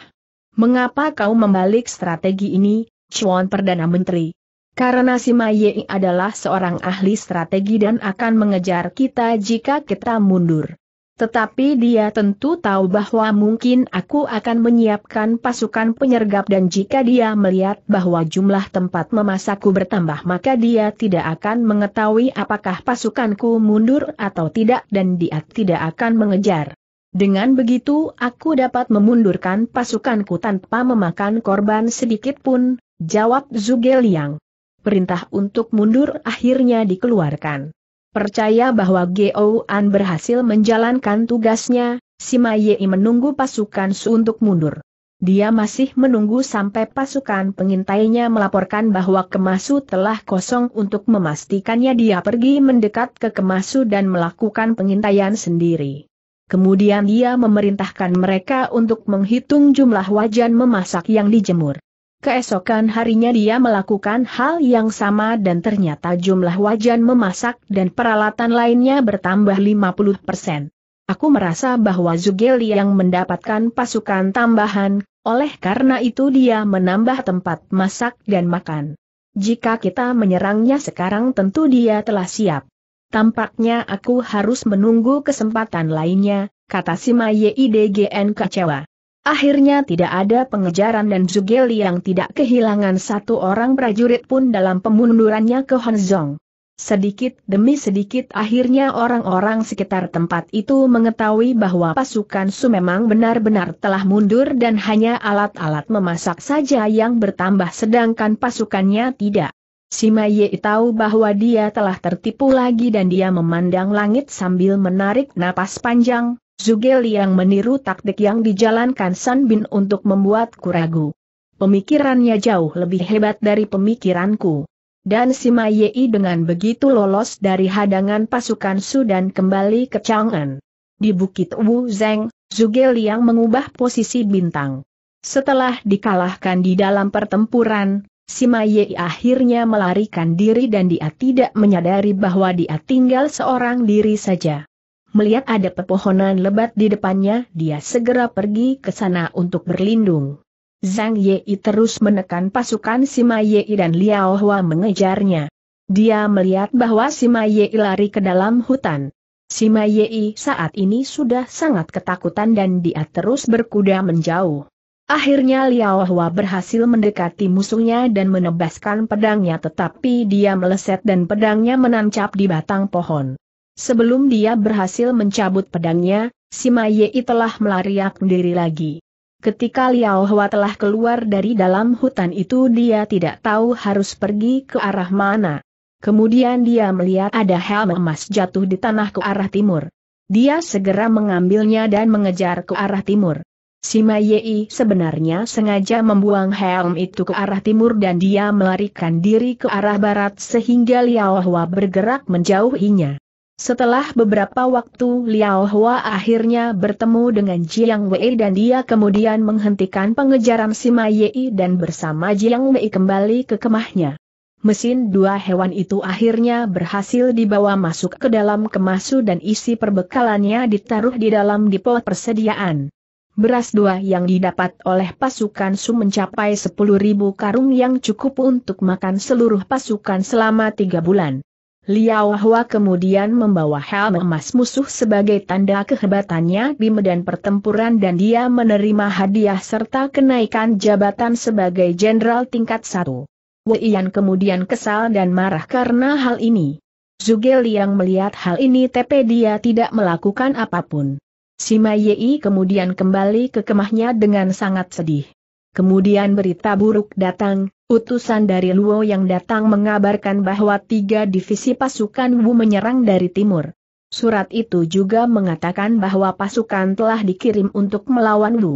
Mengapa kau membalik strategi ini, Chuan Perdana Menteri? Karena Sima Yei adalah seorang ahli strategi dan akan mengejar kita jika kita mundur. Tetapi dia tentu tahu bahwa mungkin aku akan menyiapkan pasukan penyergap dan jika dia melihat bahwa jumlah tempat memasakku bertambah maka dia tidak akan mengetahui apakah pasukanku mundur atau tidak dan dia tidak akan mengejar. Dengan begitu aku dapat memundurkan pasukanku tanpa memakan korban sedikit pun, jawab Yang. Perintah untuk mundur akhirnya dikeluarkan. Percaya bahwa An berhasil menjalankan tugasnya, Ma Yei menunggu pasukan Su untuk mundur. Dia masih menunggu sampai pasukan pengintainya melaporkan bahwa Kemasu telah kosong untuk memastikannya dia pergi mendekat ke Kemasu dan melakukan pengintaian sendiri. Kemudian dia memerintahkan mereka untuk menghitung jumlah wajan memasak yang dijemur. Keesokan harinya dia melakukan hal yang sama dan ternyata jumlah wajan memasak dan peralatan lainnya bertambah 50 Aku merasa bahwa Zugeli yang mendapatkan pasukan tambahan, oleh karena itu dia menambah tempat masak dan makan. Jika kita menyerangnya sekarang tentu dia telah siap. Tampaknya aku harus menunggu kesempatan lainnya, kata Sima YIDGN kecewa. Akhirnya tidak ada pengejaran dan Zugeli yang tidak kehilangan satu orang prajurit pun dalam pemundurannya ke Hanzong. Sedikit demi sedikit akhirnya orang-orang sekitar tempat itu mengetahui bahwa pasukan Su memang benar-benar telah mundur dan hanya alat-alat memasak saja yang bertambah sedangkan pasukannya tidak. Sima Ye tahu bahwa dia telah tertipu lagi dan dia memandang langit sambil menarik napas panjang, Zhuge Liang meniru taktik yang dijalankan San Bin untuk membuatku ragu. Pemikirannya jauh lebih hebat dari pemikiranku. Dan Sima Yei dengan begitu lolos dari hadangan pasukan Su dan kembali ke Chang'an. Di Bukit Wu Zeng, Zhuge Liang mengubah posisi bintang. Setelah dikalahkan di dalam pertempuran, Sima Yei akhirnya melarikan diri dan dia tidak menyadari bahwa dia tinggal seorang diri saja melihat ada pepohonan lebat di depannya, dia segera pergi ke sana untuk berlindung. Zhang Yei terus menekan pasukan Sima Yei dan Liao Hua mengejarnya. Dia melihat bahwa Sima Yei lari ke dalam hutan. Sima Yei saat ini sudah sangat ketakutan dan dia terus berkuda menjauh. Akhirnya Liao Hua berhasil mendekati musuhnya dan menebaskan pedangnya tetapi dia meleset dan pedangnya menancap di batang pohon. Sebelum dia berhasil mencabut pedangnya, si Yei telah melariak diri lagi. Ketika Liao Hua telah keluar dari dalam hutan itu dia tidak tahu harus pergi ke arah mana. Kemudian dia melihat ada helm emas jatuh di tanah ke arah timur. Dia segera mengambilnya dan mengejar ke arah timur. Si Yei sebenarnya sengaja membuang helm itu ke arah timur dan dia melarikan diri ke arah barat sehingga Liao Hua bergerak menjauhinya. Setelah beberapa waktu Liao Hua akhirnya bertemu dengan Jiang Wei dan dia kemudian menghentikan pengejaran Sima Yei dan bersama Jiang Wei kembali ke kemahnya. Mesin dua hewan itu akhirnya berhasil dibawa masuk ke dalam kemasu dan isi perbekalannya ditaruh di dalam depo persediaan. Beras dua yang didapat oleh pasukan Su mencapai 10.000 karung yang cukup untuk makan seluruh pasukan selama tiga bulan. Liao Hua kemudian membawa helm emas musuh sebagai tanda kehebatannya di medan pertempuran dan dia menerima hadiah serta kenaikan jabatan sebagai jenderal tingkat satu. Yan kemudian kesal dan marah karena hal ini. Zugel Liang melihat hal ini tapi dia tidak melakukan apapun. Sima Yi kemudian kembali ke kemahnya dengan sangat sedih. Kemudian berita buruk datang, utusan dari Luo yang datang mengabarkan bahwa tiga divisi pasukan Wu menyerang dari timur. Surat itu juga mengatakan bahwa pasukan telah dikirim untuk melawan Wu.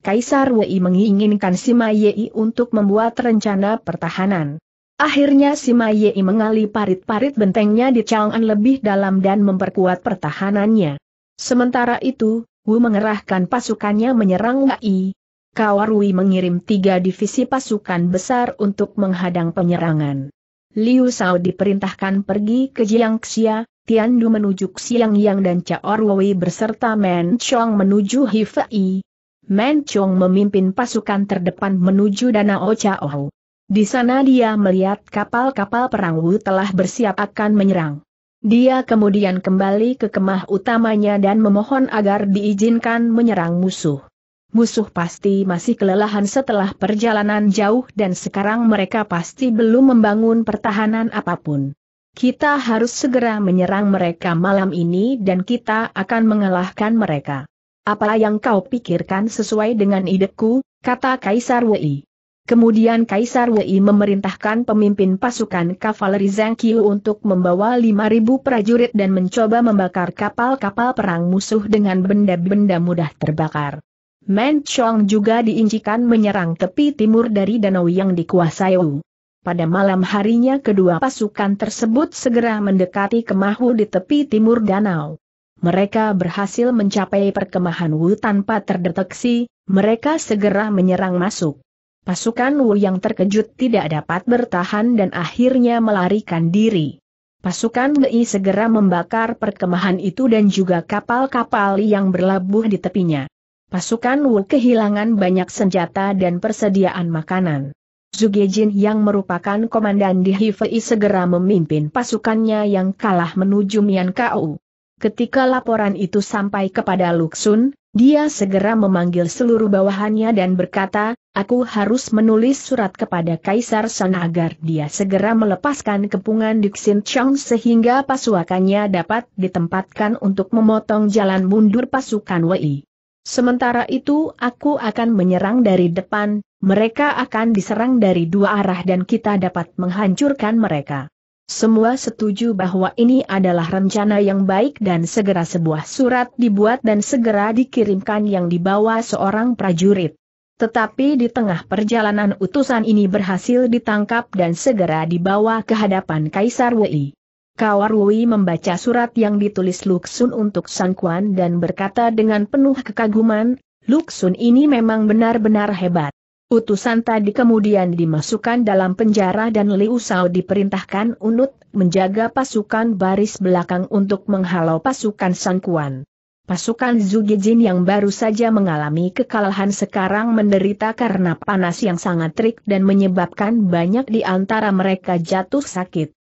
Kaisar Wei menginginkan Sima Yei untuk membuat rencana pertahanan. Akhirnya Sima Yei mengali parit-parit bentengnya di Chang'an lebih dalam dan memperkuat pertahanannya. Sementara itu, Wu mengerahkan pasukannya menyerang Wei, Kawarui mengirim tiga divisi pasukan besar untuk menghadang penyerangan. Liu Shao diperintahkan pergi ke Jiangxia, Tiandu menuju Xiangyang dan Chaorwei berserta Men Chong menuju Hifei. Men Chong memimpin pasukan terdepan menuju Danau Chao. Di sana dia melihat kapal-kapal perang Wu telah bersiap akan menyerang. Dia kemudian kembali ke kemah utamanya dan memohon agar diizinkan menyerang musuh musuh pasti masih kelelahan setelah perjalanan jauh dan sekarang mereka pasti belum membangun pertahanan apapun. Kita harus segera menyerang mereka malam ini dan kita akan mengalahkan mereka. Apa yang kau pikirkan sesuai dengan ideku, kata Kaisar Wei. Kemudian Kaisar Wei memerintahkan pemimpin pasukan kavaleri Zhang Qiu untuk membawa 5.000 prajurit dan mencoba membakar kapal-kapal perang musuh dengan benda-benda mudah terbakar. Men juga diincikan menyerang tepi timur dari danau yang dikuasai Wu. Pada malam harinya kedua pasukan tersebut segera mendekati kemahu di tepi timur danau. Mereka berhasil mencapai perkemahan Wu tanpa terdeteksi, mereka segera menyerang masuk. Pasukan Wu yang terkejut tidak dapat bertahan dan akhirnya melarikan diri. Pasukan Gei segera membakar perkemahan itu dan juga kapal-kapal yang berlabuh di tepinya pasukan Wu kehilangan banyak senjata dan persediaan makanan. Jin yang merupakan komandan di Hifei segera memimpin pasukannya yang kalah menuju Mian Kau. Ketika laporan itu sampai kepada Luxun, dia segera memanggil seluruh bawahannya dan berkata, aku harus menulis surat kepada Kaisar Sun agar dia segera melepaskan kepungan di Chong sehingga pasukannya dapat ditempatkan untuk memotong jalan mundur pasukan Wei. Sementara itu aku akan menyerang dari depan, mereka akan diserang dari dua arah dan kita dapat menghancurkan mereka. Semua setuju bahwa ini adalah rencana yang baik dan segera sebuah surat dibuat dan segera dikirimkan yang dibawa seorang prajurit. Tetapi di tengah perjalanan utusan ini berhasil ditangkap dan segera dibawa ke hadapan Kaisar Wei. Kawarui membaca surat yang ditulis Luxun untuk Sangkuan dan berkata dengan penuh kekaguman, Luxun ini memang benar-benar hebat. Utusan tadi kemudian dimasukkan dalam penjara dan Liu Shao diperintahkan unut menjaga pasukan baris belakang untuk menghalau pasukan Sangkuan. Pasukan Zugijin yang baru saja mengalami kekalahan sekarang menderita karena panas yang sangat terik dan menyebabkan banyak di antara mereka jatuh sakit.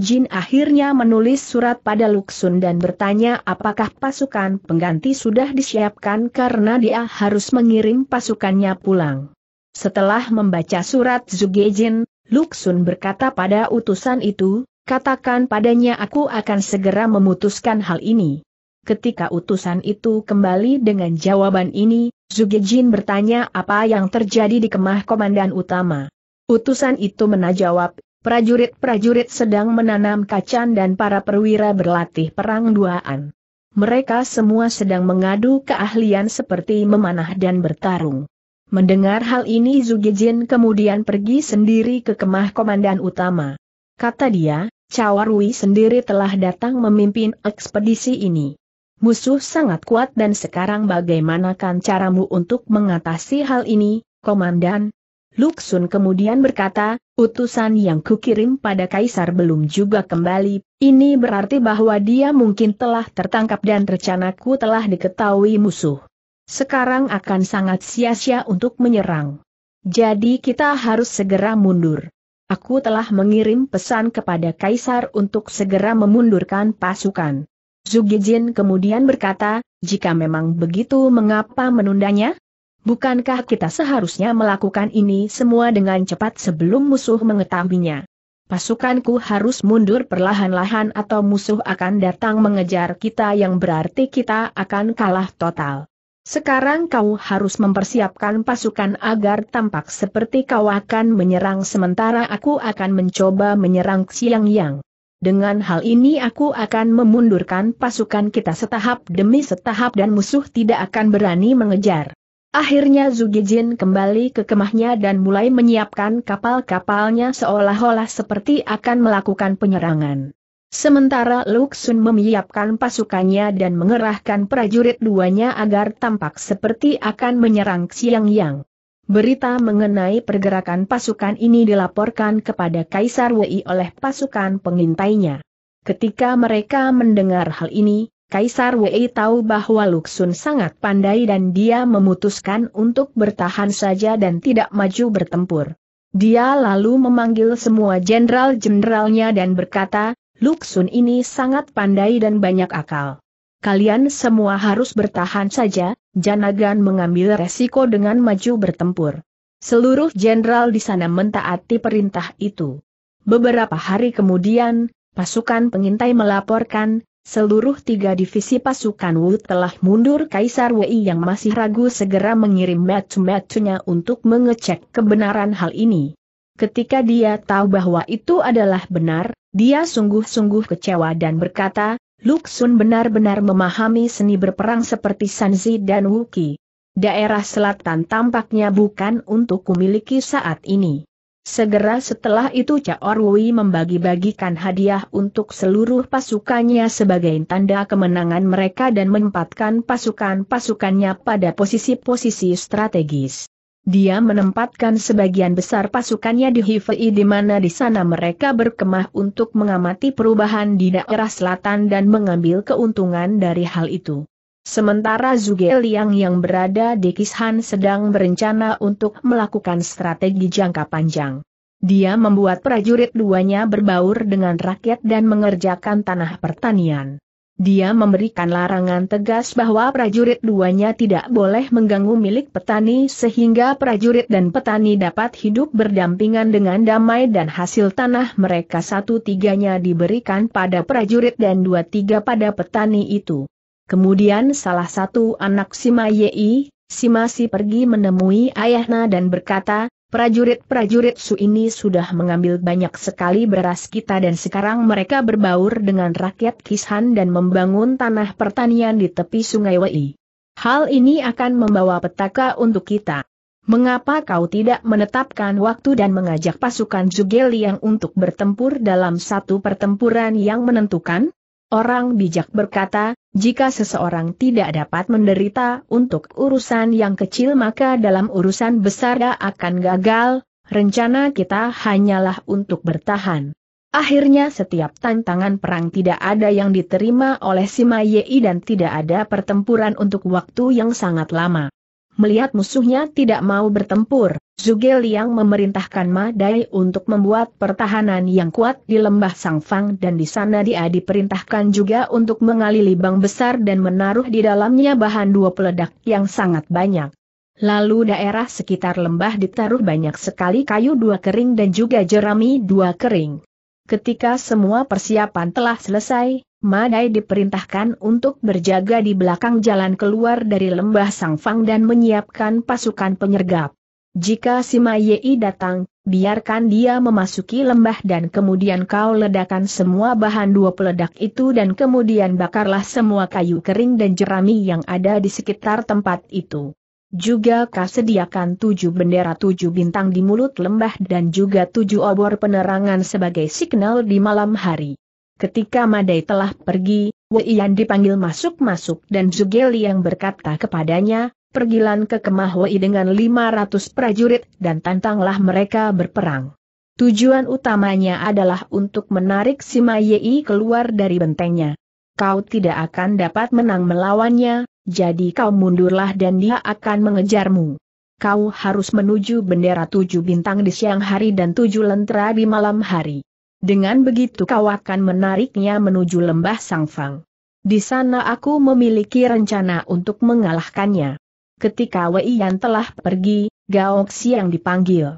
Jin akhirnya menulis surat pada Luksun dan bertanya apakah pasukan pengganti sudah disiapkan karena dia harus mengirim pasukannya pulang. Setelah membaca surat Zugejin, Luksun berkata pada utusan itu, katakan padanya aku akan segera memutuskan hal ini. Ketika utusan itu kembali dengan jawaban ini, Jin bertanya apa yang terjadi di kemah komandan utama. Utusan itu menjawab, Prajurit-prajurit sedang menanam kacan dan para perwira berlatih perang duaan. Mereka semua sedang mengadu keahlian seperti memanah dan bertarung. Mendengar hal ini Zugijin kemudian pergi sendiri ke kemah komandan utama. Kata dia, Cawarui sendiri telah datang memimpin ekspedisi ini. Musuh sangat kuat dan sekarang bagaimanakan caramu untuk mengatasi hal ini, Komandan? Luksun kemudian berkata, utusan yang kukirim pada kaisar belum juga kembali, ini berarti bahwa dia mungkin telah tertangkap dan rencanaku telah diketahui musuh. Sekarang akan sangat sia-sia untuk menyerang. Jadi kita harus segera mundur. Aku telah mengirim pesan kepada kaisar untuk segera memundurkan pasukan. Zugijin kemudian berkata, jika memang begitu mengapa menundanya? Bukankah kita seharusnya melakukan ini semua dengan cepat sebelum musuh mengetahuinya? Pasukanku harus mundur perlahan-lahan atau musuh akan datang mengejar kita yang berarti kita akan kalah total. Sekarang kau harus mempersiapkan pasukan agar tampak seperti kau akan menyerang sementara aku akan mencoba menyerang Xiang Yang. Dengan hal ini aku akan memundurkan pasukan kita setahap demi setahap dan musuh tidak akan berani mengejar. Akhirnya Zugijin kembali ke kemahnya dan mulai menyiapkan kapal-kapalnya seolah-olah seperti akan melakukan penyerangan. Sementara Sun memiapkan pasukannya dan mengerahkan prajurit duanya agar tampak seperti akan menyerang Xiang Yang. Berita mengenai pergerakan pasukan ini dilaporkan kepada Kaisar Wei oleh pasukan pengintainya. Ketika mereka mendengar hal ini, Kaisar Wei tahu bahwa Luksun sangat pandai dan dia memutuskan untuk bertahan saja dan tidak maju bertempur. Dia lalu memanggil semua jenderal-jenderalnya dan berkata, Luksun ini sangat pandai dan banyak akal. Kalian semua harus bertahan saja, Janagan mengambil resiko dengan maju bertempur. Seluruh jenderal di sana mentaati perintah itu. Beberapa hari kemudian, pasukan pengintai melaporkan, Seluruh tiga divisi pasukan Wu telah mundur Kaisar Wei yang masih ragu segera mengirim match-matchnya untuk mengecek kebenaran hal ini. Ketika dia tahu bahwa itu adalah benar, dia sungguh-sungguh kecewa dan berkata, Luk Sun benar-benar memahami seni berperang seperti Sanzi dan Wuki. Daerah selatan tampaknya bukan untuk kumiliki saat ini. Segera setelah itu Caor Wui membagi-bagikan hadiah untuk seluruh pasukannya sebagai tanda kemenangan mereka dan menempatkan pasukan-pasukannya pada posisi-posisi strategis. Dia menempatkan sebagian besar pasukannya di Hifei di mana di sana mereka berkemah untuk mengamati perubahan di daerah selatan dan mengambil keuntungan dari hal itu. Sementara Zuge Liang yang berada di Kishan sedang berencana untuk melakukan strategi jangka panjang. Dia membuat prajurit duanya berbaur dengan rakyat dan mengerjakan tanah pertanian. Dia memberikan larangan tegas bahwa prajurit duanya tidak boleh mengganggu milik petani sehingga prajurit dan petani dapat hidup berdampingan dengan damai dan hasil tanah mereka satu tiganya diberikan pada prajurit dan dua tiga pada petani itu. Kemudian salah satu anak Sima Yei, Sima Si pergi menemui ayahna dan berkata, prajurit-prajurit Su ini sudah mengambil banyak sekali beras kita dan sekarang mereka berbaur dengan rakyat Kishan dan membangun tanah pertanian di tepi sungai Wei. Hal ini akan membawa petaka untuk kita. Mengapa kau tidak menetapkan waktu dan mengajak pasukan Zugeliang untuk bertempur dalam satu pertempuran yang menentukan? Orang bijak berkata, jika seseorang tidak dapat menderita untuk urusan yang kecil maka dalam urusan besar dia akan gagal, rencana kita hanyalah untuk bertahan. Akhirnya setiap tantangan perang tidak ada yang diterima oleh Sima Yei dan tidak ada pertempuran untuk waktu yang sangat lama melihat musuhnya tidak mau bertempur, Zuge Liang memerintahkan Ma Dai untuk membuat pertahanan yang kuat di lembah Sangfang dan di sana dia diperintahkan juga untuk mengali lubang besar dan menaruh di dalamnya bahan dua peledak yang sangat banyak. Lalu daerah sekitar lembah ditaruh banyak sekali kayu dua kering dan juga jerami dua kering. Ketika semua persiapan telah selesai, Madai diperintahkan untuk berjaga di belakang jalan keluar dari lembah Sangfang dan menyiapkan pasukan penyergap. Jika si Yei datang, biarkan dia memasuki lembah dan kemudian kau ledakan semua bahan dua peledak itu dan kemudian bakarlah semua kayu kering dan jerami yang ada di sekitar tempat itu. Juga kau sediakan tujuh bendera tujuh bintang di mulut lembah dan juga tujuh obor penerangan sebagai signal di malam hari. Ketika Madai telah pergi, Wei Yan dipanggil masuk-masuk dan Zugeli yang berkata kepadanya, pergilan ke kemah Wei dengan 500 prajurit dan tantanglah mereka berperang. Tujuan utamanya adalah untuk menarik si Yei keluar dari bentengnya. Kau tidak akan dapat menang melawannya, jadi kau mundurlah dan dia akan mengejarmu. Kau harus menuju bendera tujuh bintang di siang hari dan tujuh lentera di malam hari. Dengan begitu kau akan menariknya menuju lembah Sangfang. Di sana aku memiliki rencana untuk mengalahkannya. Ketika Wei Yan telah pergi, Gao Xiang dipanggil.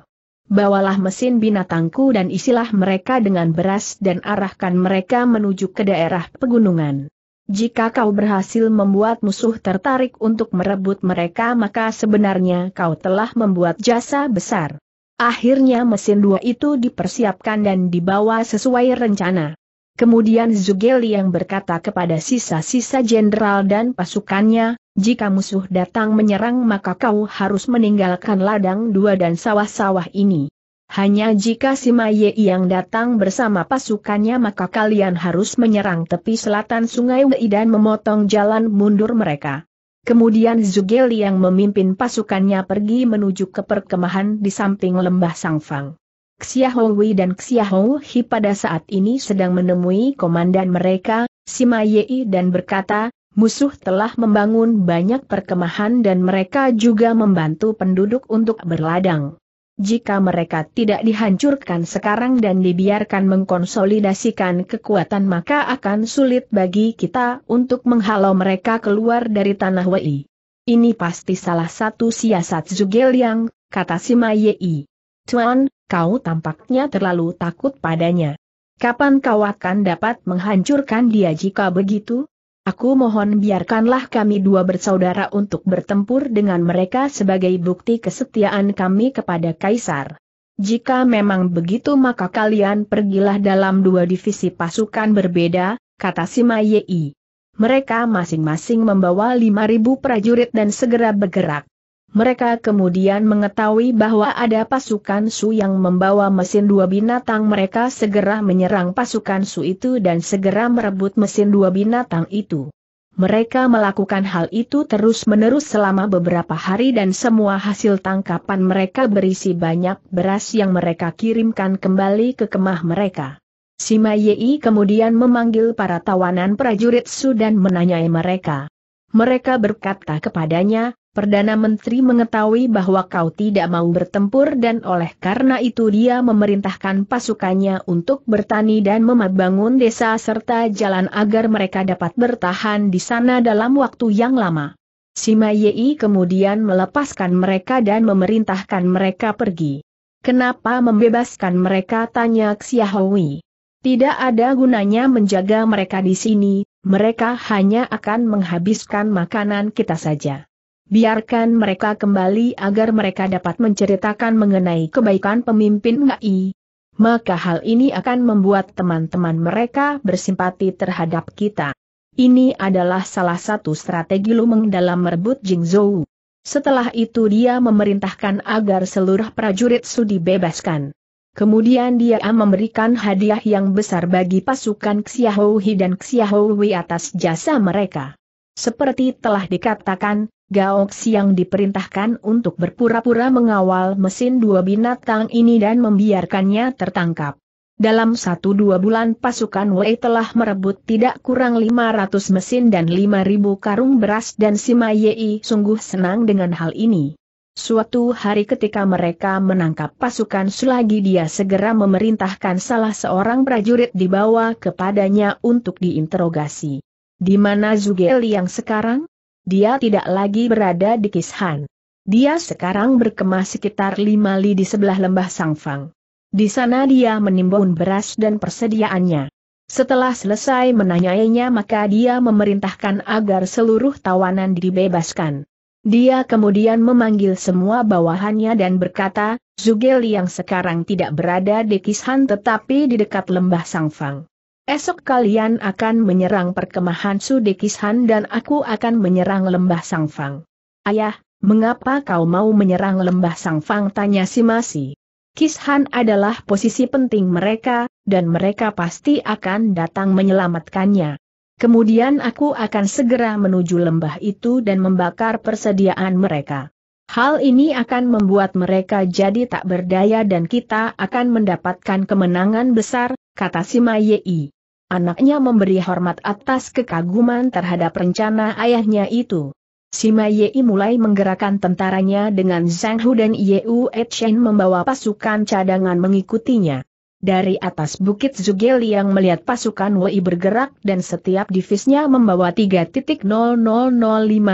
Bawalah mesin binatangku dan isilah mereka dengan beras dan arahkan mereka menuju ke daerah pegunungan. Jika kau berhasil membuat musuh tertarik untuk merebut mereka maka sebenarnya kau telah membuat jasa besar. Akhirnya mesin dua itu dipersiapkan dan dibawa sesuai rencana. Kemudian Zugeli yang berkata kepada sisa-sisa jenderal dan pasukannya, jika musuh datang menyerang maka kau harus meninggalkan ladang dua dan sawah-sawah ini. Hanya jika si Maye yang datang bersama pasukannya maka kalian harus menyerang tepi selatan sungai Wei dan memotong jalan mundur mereka. Kemudian Zuge yang memimpin pasukannya pergi menuju ke perkemahan di samping lembah Sangfang. Xiaohui dan Xiaohi pada saat ini sedang menemui komandan mereka, Sima Yei dan berkata, musuh telah membangun banyak perkemahan dan mereka juga membantu penduduk untuk berladang jika mereka tidak dihancurkan sekarang dan dibiarkan mengkonsolidasikan kekuatan maka akan sulit bagi kita untuk menghalau mereka keluar dari tanah Wei. Ini pasti salah satu siasat Zugel yang, kata Sima Yei. Tuan, kau tampaknya terlalu takut padanya. Kapan kau akan dapat menghancurkan dia jika begitu? Aku mohon biarkanlah kami dua bersaudara untuk bertempur dengan mereka sebagai bukti kesetiaan kami kepada Kaisar. Jika memang begitu maka kalian pergilah dalam dua divisi pasukan berbeda, kata Sima Yei. Mereka masing-masing membawa 5.000 prajurit dan segera bergerak. Mereka kemudian mengetahui bahwa ada pasukan Su yang membawa mesin dua binatang mereka segera menyerang pasukan Su itu dan segera merebut mesin dua binatang itu. Mereka melakukan hal itu terus-menerus selama beberapa hari dan semua hasil tangkapan mereka berisi banyak beras yang mereka kirimkan kembali ke kemah mereka. Sima Yei kemudian memanggil para tawanan prajurit Su dan menanyai mereka. Mereka berkata kepadanya, Perdana Menteri mengetahui bahwa kau tidak mau bertempur dan oleh karena itu dia memerintahkan pasukannya untuk bertani dan membangun desa serta jalan agar mereka dapat bertahan di sana dalam waktu yang lama. Sima Yei kemudian melepaskan mereka dan memerintahkan mereka pergi. Kenapa membebaskan mereka tanya Xiaohui. Tidak ada gunanya menjaga mereka di sini, mereka hanya akan menghabiskan makanan kita saja biarkan mereka kembali agar mereka dapat menceritakan mengenai kebaikan pemimpin Ngai. Maka hal ini akan membuat teman-teman mereka bersimpati terhadap kita. Ini adalah salah satu strategi Lumeng dalam merebut Jingzhou. Setelah itu dia memerintahkan agar seluruh prajurit Su dibebaskan. Kemudian dia memberikan hadiah yang besar bagi pasukan Xiahouhi dan Xiahouwei atas jasa mereka. Seperti telah dikatakan, Gao Xiang diperintahkan untuk berpura-pura mengawal mesin dua binatang ini dan membiarkannya tertangkap. Dalam satu dua bulan pasukan Wei telah merebut tidak kurang 500 mesin dan 5000 karung beras dan Sima Yei sungguh senang dengan hal ini. Suatu hari ketika mereka menangkap pasukan selagi dia segera memerintahkan salah seorang prajurit dibawa kepadanya untuk diinterogasi. Di mana Zugeli yang sekarang? Dia tidak lagi berada di Kishan. Dia sekarang berkemah sekitar lima li di sebelah lembah Sangfang. Di sana dia menimbun beras dan persediaannya. Setelah selesai menanyainya maka dia memerintahkan agar seluruh tawanan dibebaskan. Dia kemudian memanggil semua bawahannya dan berkata, Zugeli yang sekarang tidak berada di Kishan tetapi di dekat lembah Sangfang. Esok kalian akan menyerang perkemahan Sudekishan dan aku akan menyerang lembah Sangfang. Ayah, mengapa kau mau menyerang lembah Sangfang? Tanya si Masi. Kishan adalah posisi penting mereka, dan mereka pasti akan datang menyelamatkannya. Kemudian aku akan segera menuju lembah itu dan membakar persediaan mereka. Hal ini akan membuat mereka jadi tak berdaya dan kita akan mendapatkan kemenangan besar, kata si Mayi. Anaknya memberi hormat atas kekaguman terhadap rencana ayahnya itu. Si Mayi mulai menggerakkan tentaranya dengan Zhang Hu dan Yeu Etchen membawa pasukan cadangan mengikutinya. Dari atas bukit Zugel yang melihat pasukan Wei bergerak dan setiap divisnya membawa 3.0005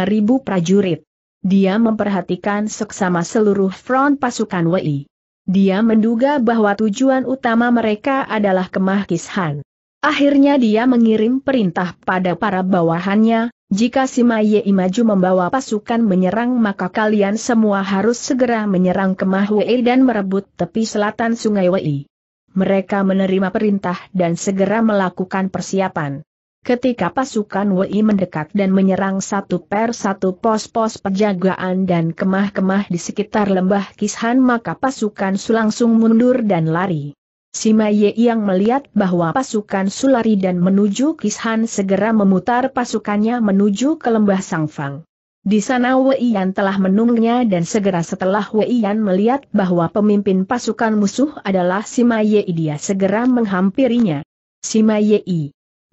ribu prajurit. Dia memperhatikan seksama seluruh front pasukan Wei. Dia menduga bahwa tujuan utama mereka adalah kemah Kishan. Akhirnya dia mengirim perintah pada para bawahannya, jika si Maye maju membawa pasukan menyerang maka kalian semua harus segera menyerang kemah Wei dan merebut tepi selatan sungai Wei. Mereka menerima perintah dan segera melakukan persiapan. Ketika pasukan Wei mendekat dan menyerang satu per satu pos-pos penjagaan dan kemah-kemah di sekitar lembah Kishan maka pasukan Su langsung mundur dan lari. Sima Ye yang melihat bahwa pasukan Su lari dan menuju Kishan segera memutar pasukannya menuju ke lembah Sangfang. Di sana Wei Yan telah menunggunya dan segera setelah Wei Yan melihat bahwa pemimpin pasukan musuh adalah Sima Ye dia segera menghampirinya. Sima Ye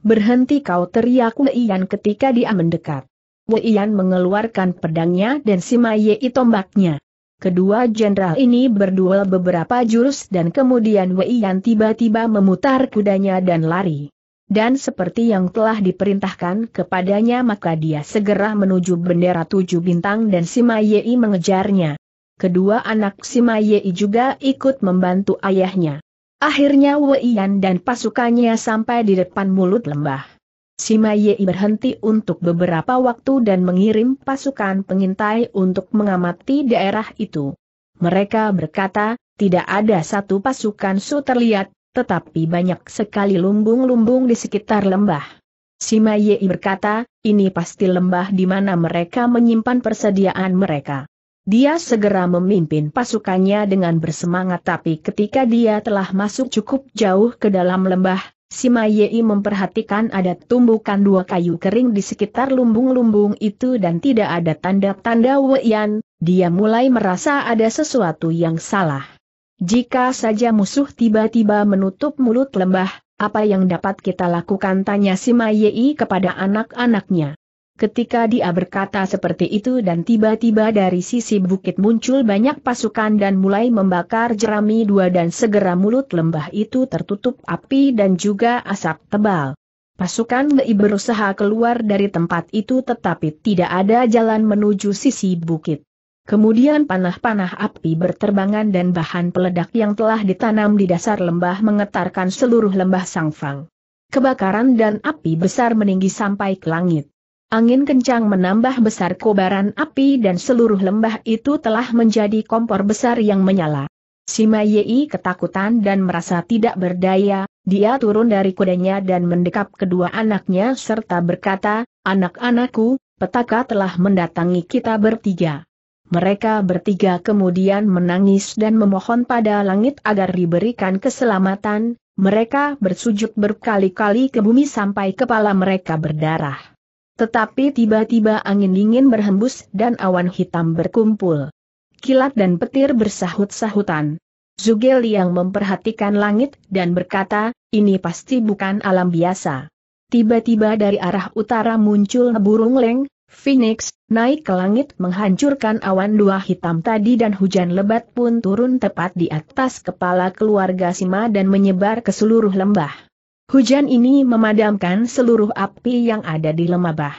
Berhenti kau teriak Yan ketika dia mendekat. Yan mengeluarkan pedangnya dan si Maye tombaknya. Kedua jenderal ini berduel beberapa jurus dan kemudian Yan tiba-tiba memutar kudanya dan lari. Dan seperti yang telah diperintahkan kepadanya maka dia segera menuju bendera tujuh bintang dan si Simayei mengejarnya. Kedua anak si Simayei juga ikut membantu ayahnya. Akhirnya Wei Yan dan pasukannya sampai di depan mulut lembah. Sima Yei berhenti untuk beberapa waktu dan mengirim pasukan pengintai untuk mengamati daerah itu. Mereka berkata, tidak ada satu pasukan Su terlihat, tetapi banyak sekali lumbung-lumbung di sekitar lembah. Sima Yei berkata, ini pasti lembah di mana mereka menyimpan persediaan mereka. Dia segera memimpin pasukannya dengan bersemangat tapi ketika dia telah masuk cukup jauh ke dalam lembah, si Mayei memperhatikan ada tumbukan dua kayu kering di sekitar lumbung-lumbung itu dan tidak ada tanda-tanda Weian, dia mulai merasa ada sesuatu yang salah. Jika saja musuh tiba-tiba menutup mulut lembah, apa yang dapat kita lakukan tanya si Mayei kepada anak-anaknya. Ketika dia berkata seperti itu dan tiba-tiba dari sisi bukit muncul banyak pasukan dan mulai membakar jerami dua dan segera mulut lembah itu tertutup api dan juga asap tebal. Pasukan Dei berusaha keluar dari tempat itu tetapi tidak ada jalan menuju sisi bukit. Kemudian panah-panah api berterbangan dan bahan peledak yang telah ditanam di dasar lembah mengetarkan seluruh lembah Sangfang. Kebakaran dan api besar meninggi sampai ke langit. Angin kencang menambah besar kobaran api dan seluruh lembah itu telah menjadi kompor besar yang menyala. Sima Yei ketakutan dan merasa tidak berdaya, dia turun dari kudanya dan mendekap kedua anaknya serta berkata, Anak-anakku, petaka telah mendatangi kita bertiga. Mereka bertiga kemudian menangis dan memohon pada langit agar diberikan keselamatan, mereka bersujud berkali-kali ke bumi sampai kepala mereka berdarah. Tetapi tiba-tiba angin dingin berhembus dan awan hitam berkumpul. Kilat dan petir bersahut-sahutan. Zugel yang memperhatikan langit dan berkata, ini pasti bukan alam biasa. Tiba-tiba dari arah utara muncul burung leng, Phoenix, naik ke langit menghancurkan awan dua hitam tadi dan hujan lebat pun turun tepat di atas kepala keluarga Sima dan menyebar ke seluruh lembah. Hujan ini memadamkan seluruh api yang ada di lembah.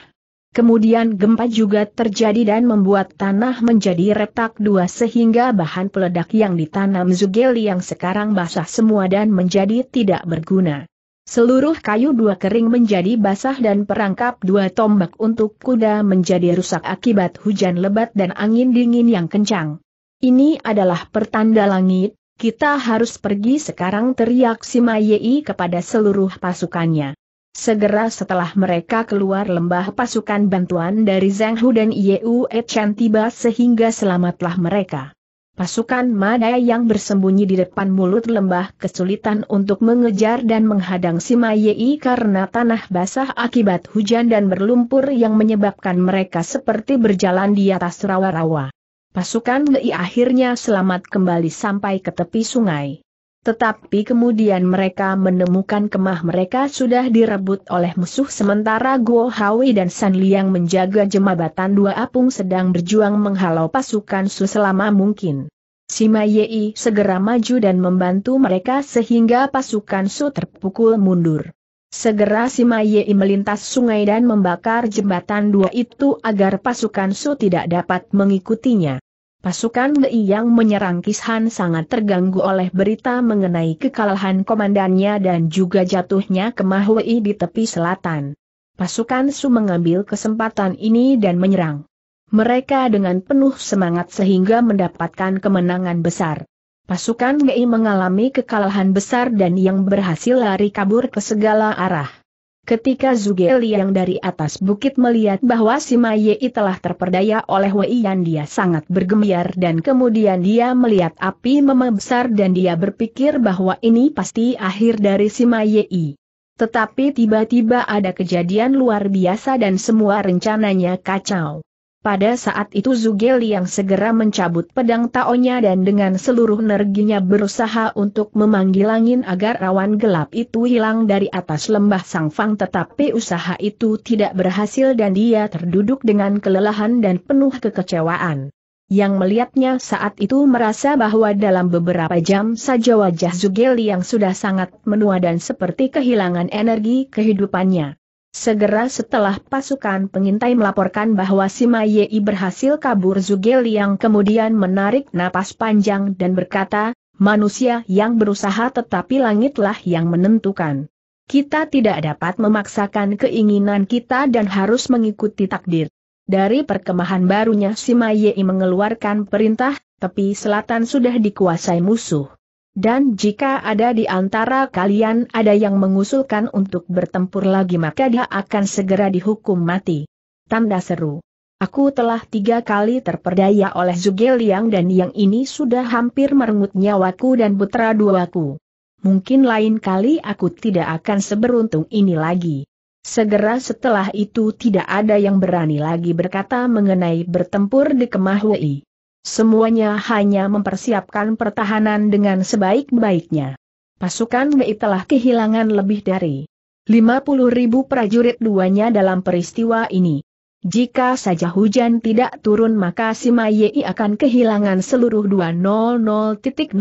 Kemudian gempa juga terjadi dan membuat tanah menjadi retak dua sehingga bahan peledak yang ditanam Zugeli yang sekarang basah semua dan menjadi tidak berguna. Seluruh kayu dua kering menjadi basah dan perangkap dua tombak untuk kuda menjadi rusak akibat hujan lebat dan angin dingin yang kencang. Ini adalah pertanda langit, kita harus pergi sekarang teriak si Yei kepada seluruh pasukannya. Segera setelah mereka keluar lembah pasukan bantuan dari Zhang Hu dan Yeu Chen tiba sehingga selamatlah mereka. Pasukan Madai yang bersembunyi di depan mulut lembah kesulitan untuk mengejar dan menghadang si Yei karena tanah basah akibat hujan dan berlumpur yang menyebabkan mereka seperti berjalan di atas rawa-rawa. Pasukan Lei akhirnya selamat kembali sampai ke tepi sungai. Tetapi kemudian mereka menemukan kemah mereka sudah direbut oleh musuh sementara Guo Hawi dan San Liang menjaga jembatan dua apung sedang berjuang menghalau pasukan Su selama mungkin. Sima Yei segera maju dan membantu mereka sehingga pasukan Su terpukul mundur. Segera Sima Yei melintas sungai dan membakar jembatan dua itu agar pasukan Su tidak dapat mengikutinya. Pasukan Lei yang menyerang Kishan sangat terganggu oleh berita mengenai kekalahan komandannya dan juga jatuhnya kemah Mahui di tepi selatan. Pasukan Su mengambil kesempatan ini dan menyerang. Mereka dengan penuh semangat sehingga mendapatkan kemenangan besar. Pasukan Lei mengalami kekalahan besar dan yang berhasil lari kabur ke segala arah. Ketika Zuge Liang dari atas bukit melihat bahwa si Mayei telah terperdaya oleh Wei Yan dia sangat bergembiar dan kemudian dia melihat api membesar dan dia berpikir bahwa ini pasti akhir dari si Mayei. Tetapi tiba-tiba ada kejadian luar biasa dan semua rencananya kacau. Pada saat itu Zugel yang segera mencabut pedang taonya dan dengan seluruh energinya berusaha untuk memanggil angin agar rawan gelap itu hilang dari atas lembah Sangfang tetapi usaha itu tidak berhasil dan dia terduduk dengan kelelahan dan penuh kekecewaan. Yang melihatnya saat itu merasa bahwa dalam beberapa jam saja wajah Zugel yang sudah sangat menua dan seperti kehilangan energi kehidupannya. Segera setelah pasukan pengintai melaporkan bahwa si Yei berhasil kabur Zugel yang kemudian menarik napas panjang dan berkata, manusia yang berusaha tetapi langitlah yang menentukan. Kita tidak dapat memaksakan keinginan kita dan harus mengikuti takdir. Dari perkemahan barunya si Yei mengeluarkan perintah, tepi selatan sudah dikuasai musuh. Dan jika ada di antara kalian ada yang mengusulkan untuk bertempur lagi maka dia akan segera dihukum mati. Tanda seru. Aku telah tiga kali terperdaya oleh Liang dan yang ini sudah hampir merenggut nyawaku dan putra duaku. Mungkin lain kali aku tidak akan seberuntung ini lagi. Segera setelah itu tidak ada yang berani lagi berkata mengenai bertempur di Kemahwei. Semuanya hanya mempersiapkan pertahanan dengan sebaik-baiknya. Pasukan Mei telah kehilangan lebih dari 50 ribu prajurit duanya dalam peristiwa ini. Jika saja hujan tidak turun maka Sima Yei akan kehilangan seluruh 200.000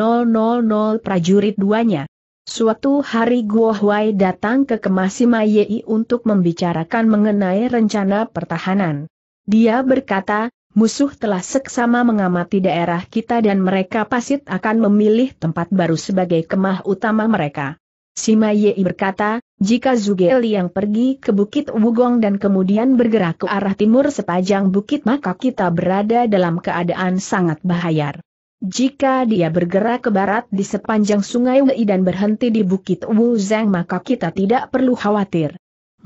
prajurit duanya. Suatu hari Guo Huai datang ke kemah Sima Yei untuk membicarakan mengenai rencana pertahanan. Dia berkata, musuh telah seksama mengamati daerah kita dan mereka pasti akan memilih tempat baru sebagai kemah utama mereka. Sima Yei berkata, jika Zugeli yang pergi ke Bukit Wugong dan kemudian bergerak ke arah timur sepanjang bukit maka kita berada dalam keadaan sangat bahaya. Jika dia bergerak ke barat di sepanjang sungai Wei dan berhenti di Bukit Wuzhang maka kita tidak perlu khawatir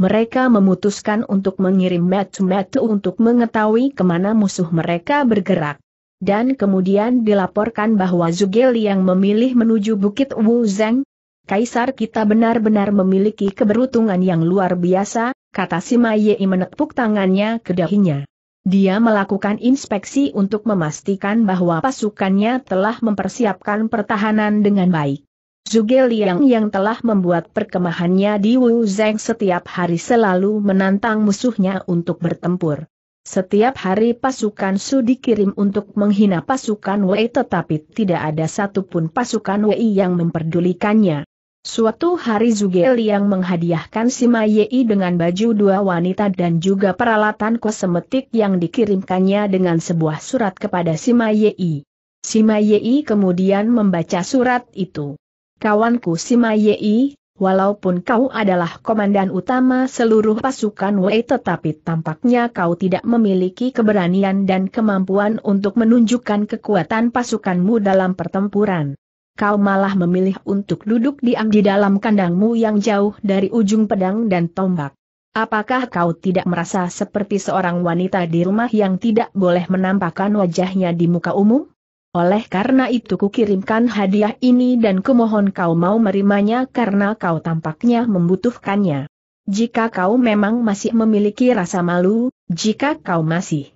mereka memutuskan untuk mengirim metu-metu untuk mengetahui kemana musuh mereka bergerak. Dan kemudian dilaporkan bahwa Zugel yang memilih menuju Bukit Wu Zeng. Kaisar kita benar-benar memiliki keberuntungan yang luar biasa, kata Sima Yei menepuk tangannya ke dahinya. Dia melakukan inspeksi untuk memastikan bahwa pasukannya telah mempersiapkan pertahanan dengan baik. Zuge Liang yang telah membuat perkemahannya di Wu Zeng setiap hari selalu menantang musuhnya untuk bertempur. Setiap hari pasukan Su dikirim untuk menghina pasukan Wei tetapi tidak ada satupun pasukan Wei yang memperdulikannya. Suatu hari Zuge Liang menghadiahkan Sima Yei dengan baju dua wanita dan juga peralatan kosmetik yang dikirimkannya dengan sebuah surat kepada Sima Yei. Sima Yei kemudian membaca surat itu kawanku Sima Yei, walaupun kau adalah komandan utama seluruh pasukan Wei tetapi tampaknya kau tidak memiliki keberanian dan kemampuan untuk menunjukkan kekuatan pasukanmu dalam pertempuran. Kau malah memilih untuk duduk diam di dalam kandangmu yang jauh dari ujung pedang dan tombak. Apakah kau tidak merasa seperti seorang wanita di rumah yang tidak boleh menampakkan wajahnya di muka umum? Oleh karena itu kukirimkan hadiah ini dan kumohon kau mau merimanya karena kau tampaknya membutuhkannya. Jika kau memang masih memiliki rasa malu, jika kau masih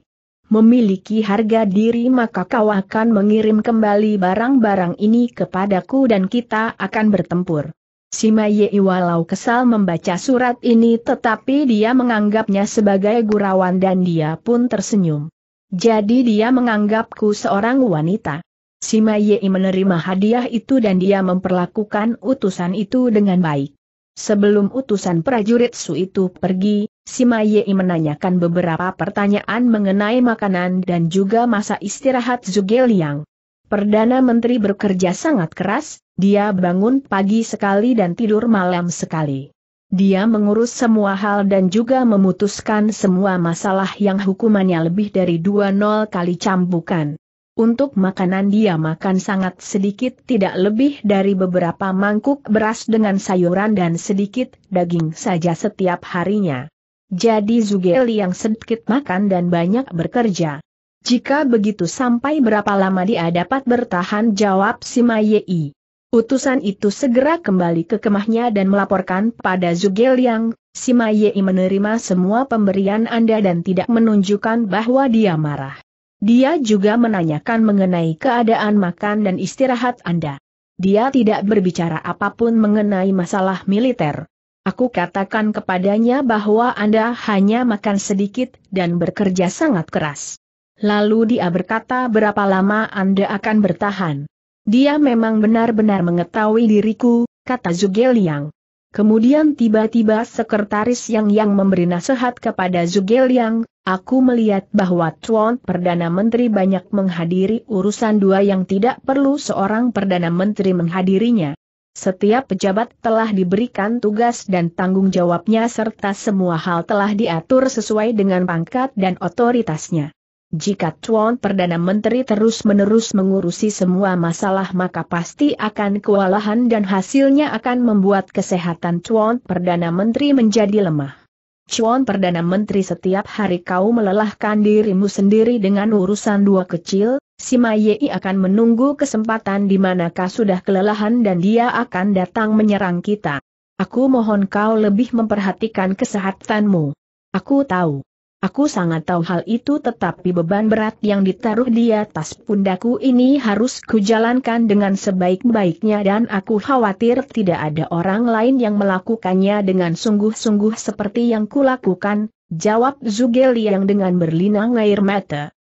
memiliki harga diri maka kau akan mengirim kembali barang-barang ini kepadaku dan kita akan bertempur. Sima Yei walau kesal membaca surat ini tetapi dia menganggapnya sebagai gurauan dan dia pun tersenyum jadi dia menganggapku seorang wanita. Sima Mayei menerima hadiah itu dan dia memperlakukan utusan itu dengan baik. Sebelum utusan prajurit Su itu pergi, si Mayei menanyakan beberapa pertanyaan mengenai makanan dan juga masa istirahat Zugeliang. Perdana Menteri bekerja sangat keras, dia bangun pagi sekali dan tidur malam sekali. Dia mengurus semua hal dan juga memutuskan semua masalah yang hukumannya lebih dari 20 kali cambukan. Untuk makanan dia makan sangat sedikit tidak lebih dari beberapa mangkuk beras dengan sayuran dan sedikit daging saja setiap harinya. Jadi Zugel yang sedikit makan dan banyak bekerja. Jika begitu sampai berapa lama dia dapat bertahan jawab si Mayei. Utusan itu segera kembali ke kemahnya dan melaporkan pada Zugel yang, si Mayei menerima semua pemberian Anda dan tidak menunjukkan bahwa dia marah. Dia juga menanyakan mengenai keadaan makan dan istirahat Anda. Dia tidak berbicara apapun mengenai masalah militer. Aku katakan kepadanya bahwa Anda hanya makan sedikit dan bekerja sangat keras. Lalu dia berkata berapa lama Anda akan bertahan. Dia memang benar-benar mengetahui diriku, kata Yang. Kemudian tiba-tiba sekretaris yang yang memberi nasihat kepada Zugeliang, aku melihat bahwa Tuan Perdana Menteri banyak menghadiri urusan dua yang tidak perlu seorang Perdana Menteri menghadirinya. Setiap pejabat telah diberikan tugas dan tanggung jawabnya serta semua hal telah diatur sesuai dengan pangkat dan otoritasnya. Jika Tuan Perdana Menteri terus-menerus mengurusi semua masalah maka pasti akan kewalahan dan hasilnya akan membuat kesehatan Tuan Perdana Menteri menjadi lemah. Tuan Perdana Menteri setiap hari kau melelahkan dirimu sendiri dengan urusan dua kecil, si Mayei akan menunggu kesempatan di mana sudah kelelahan dan dia akan datang menyerang kita. Aku mohon kau lebih memperhatikan kesehatanmu. Aku tahu. Aku sangat tahu hal itu tetapi beban berat yang ditaruh di atas pundaku ini harus kujalankan dengan sebaik-baiknya dan aku khawatir tidak ada orang lain yang melakukannya dengan sungguh-sungguh seperti yang kulakukan, jawab Zugeli yang dengan berlinang air mata.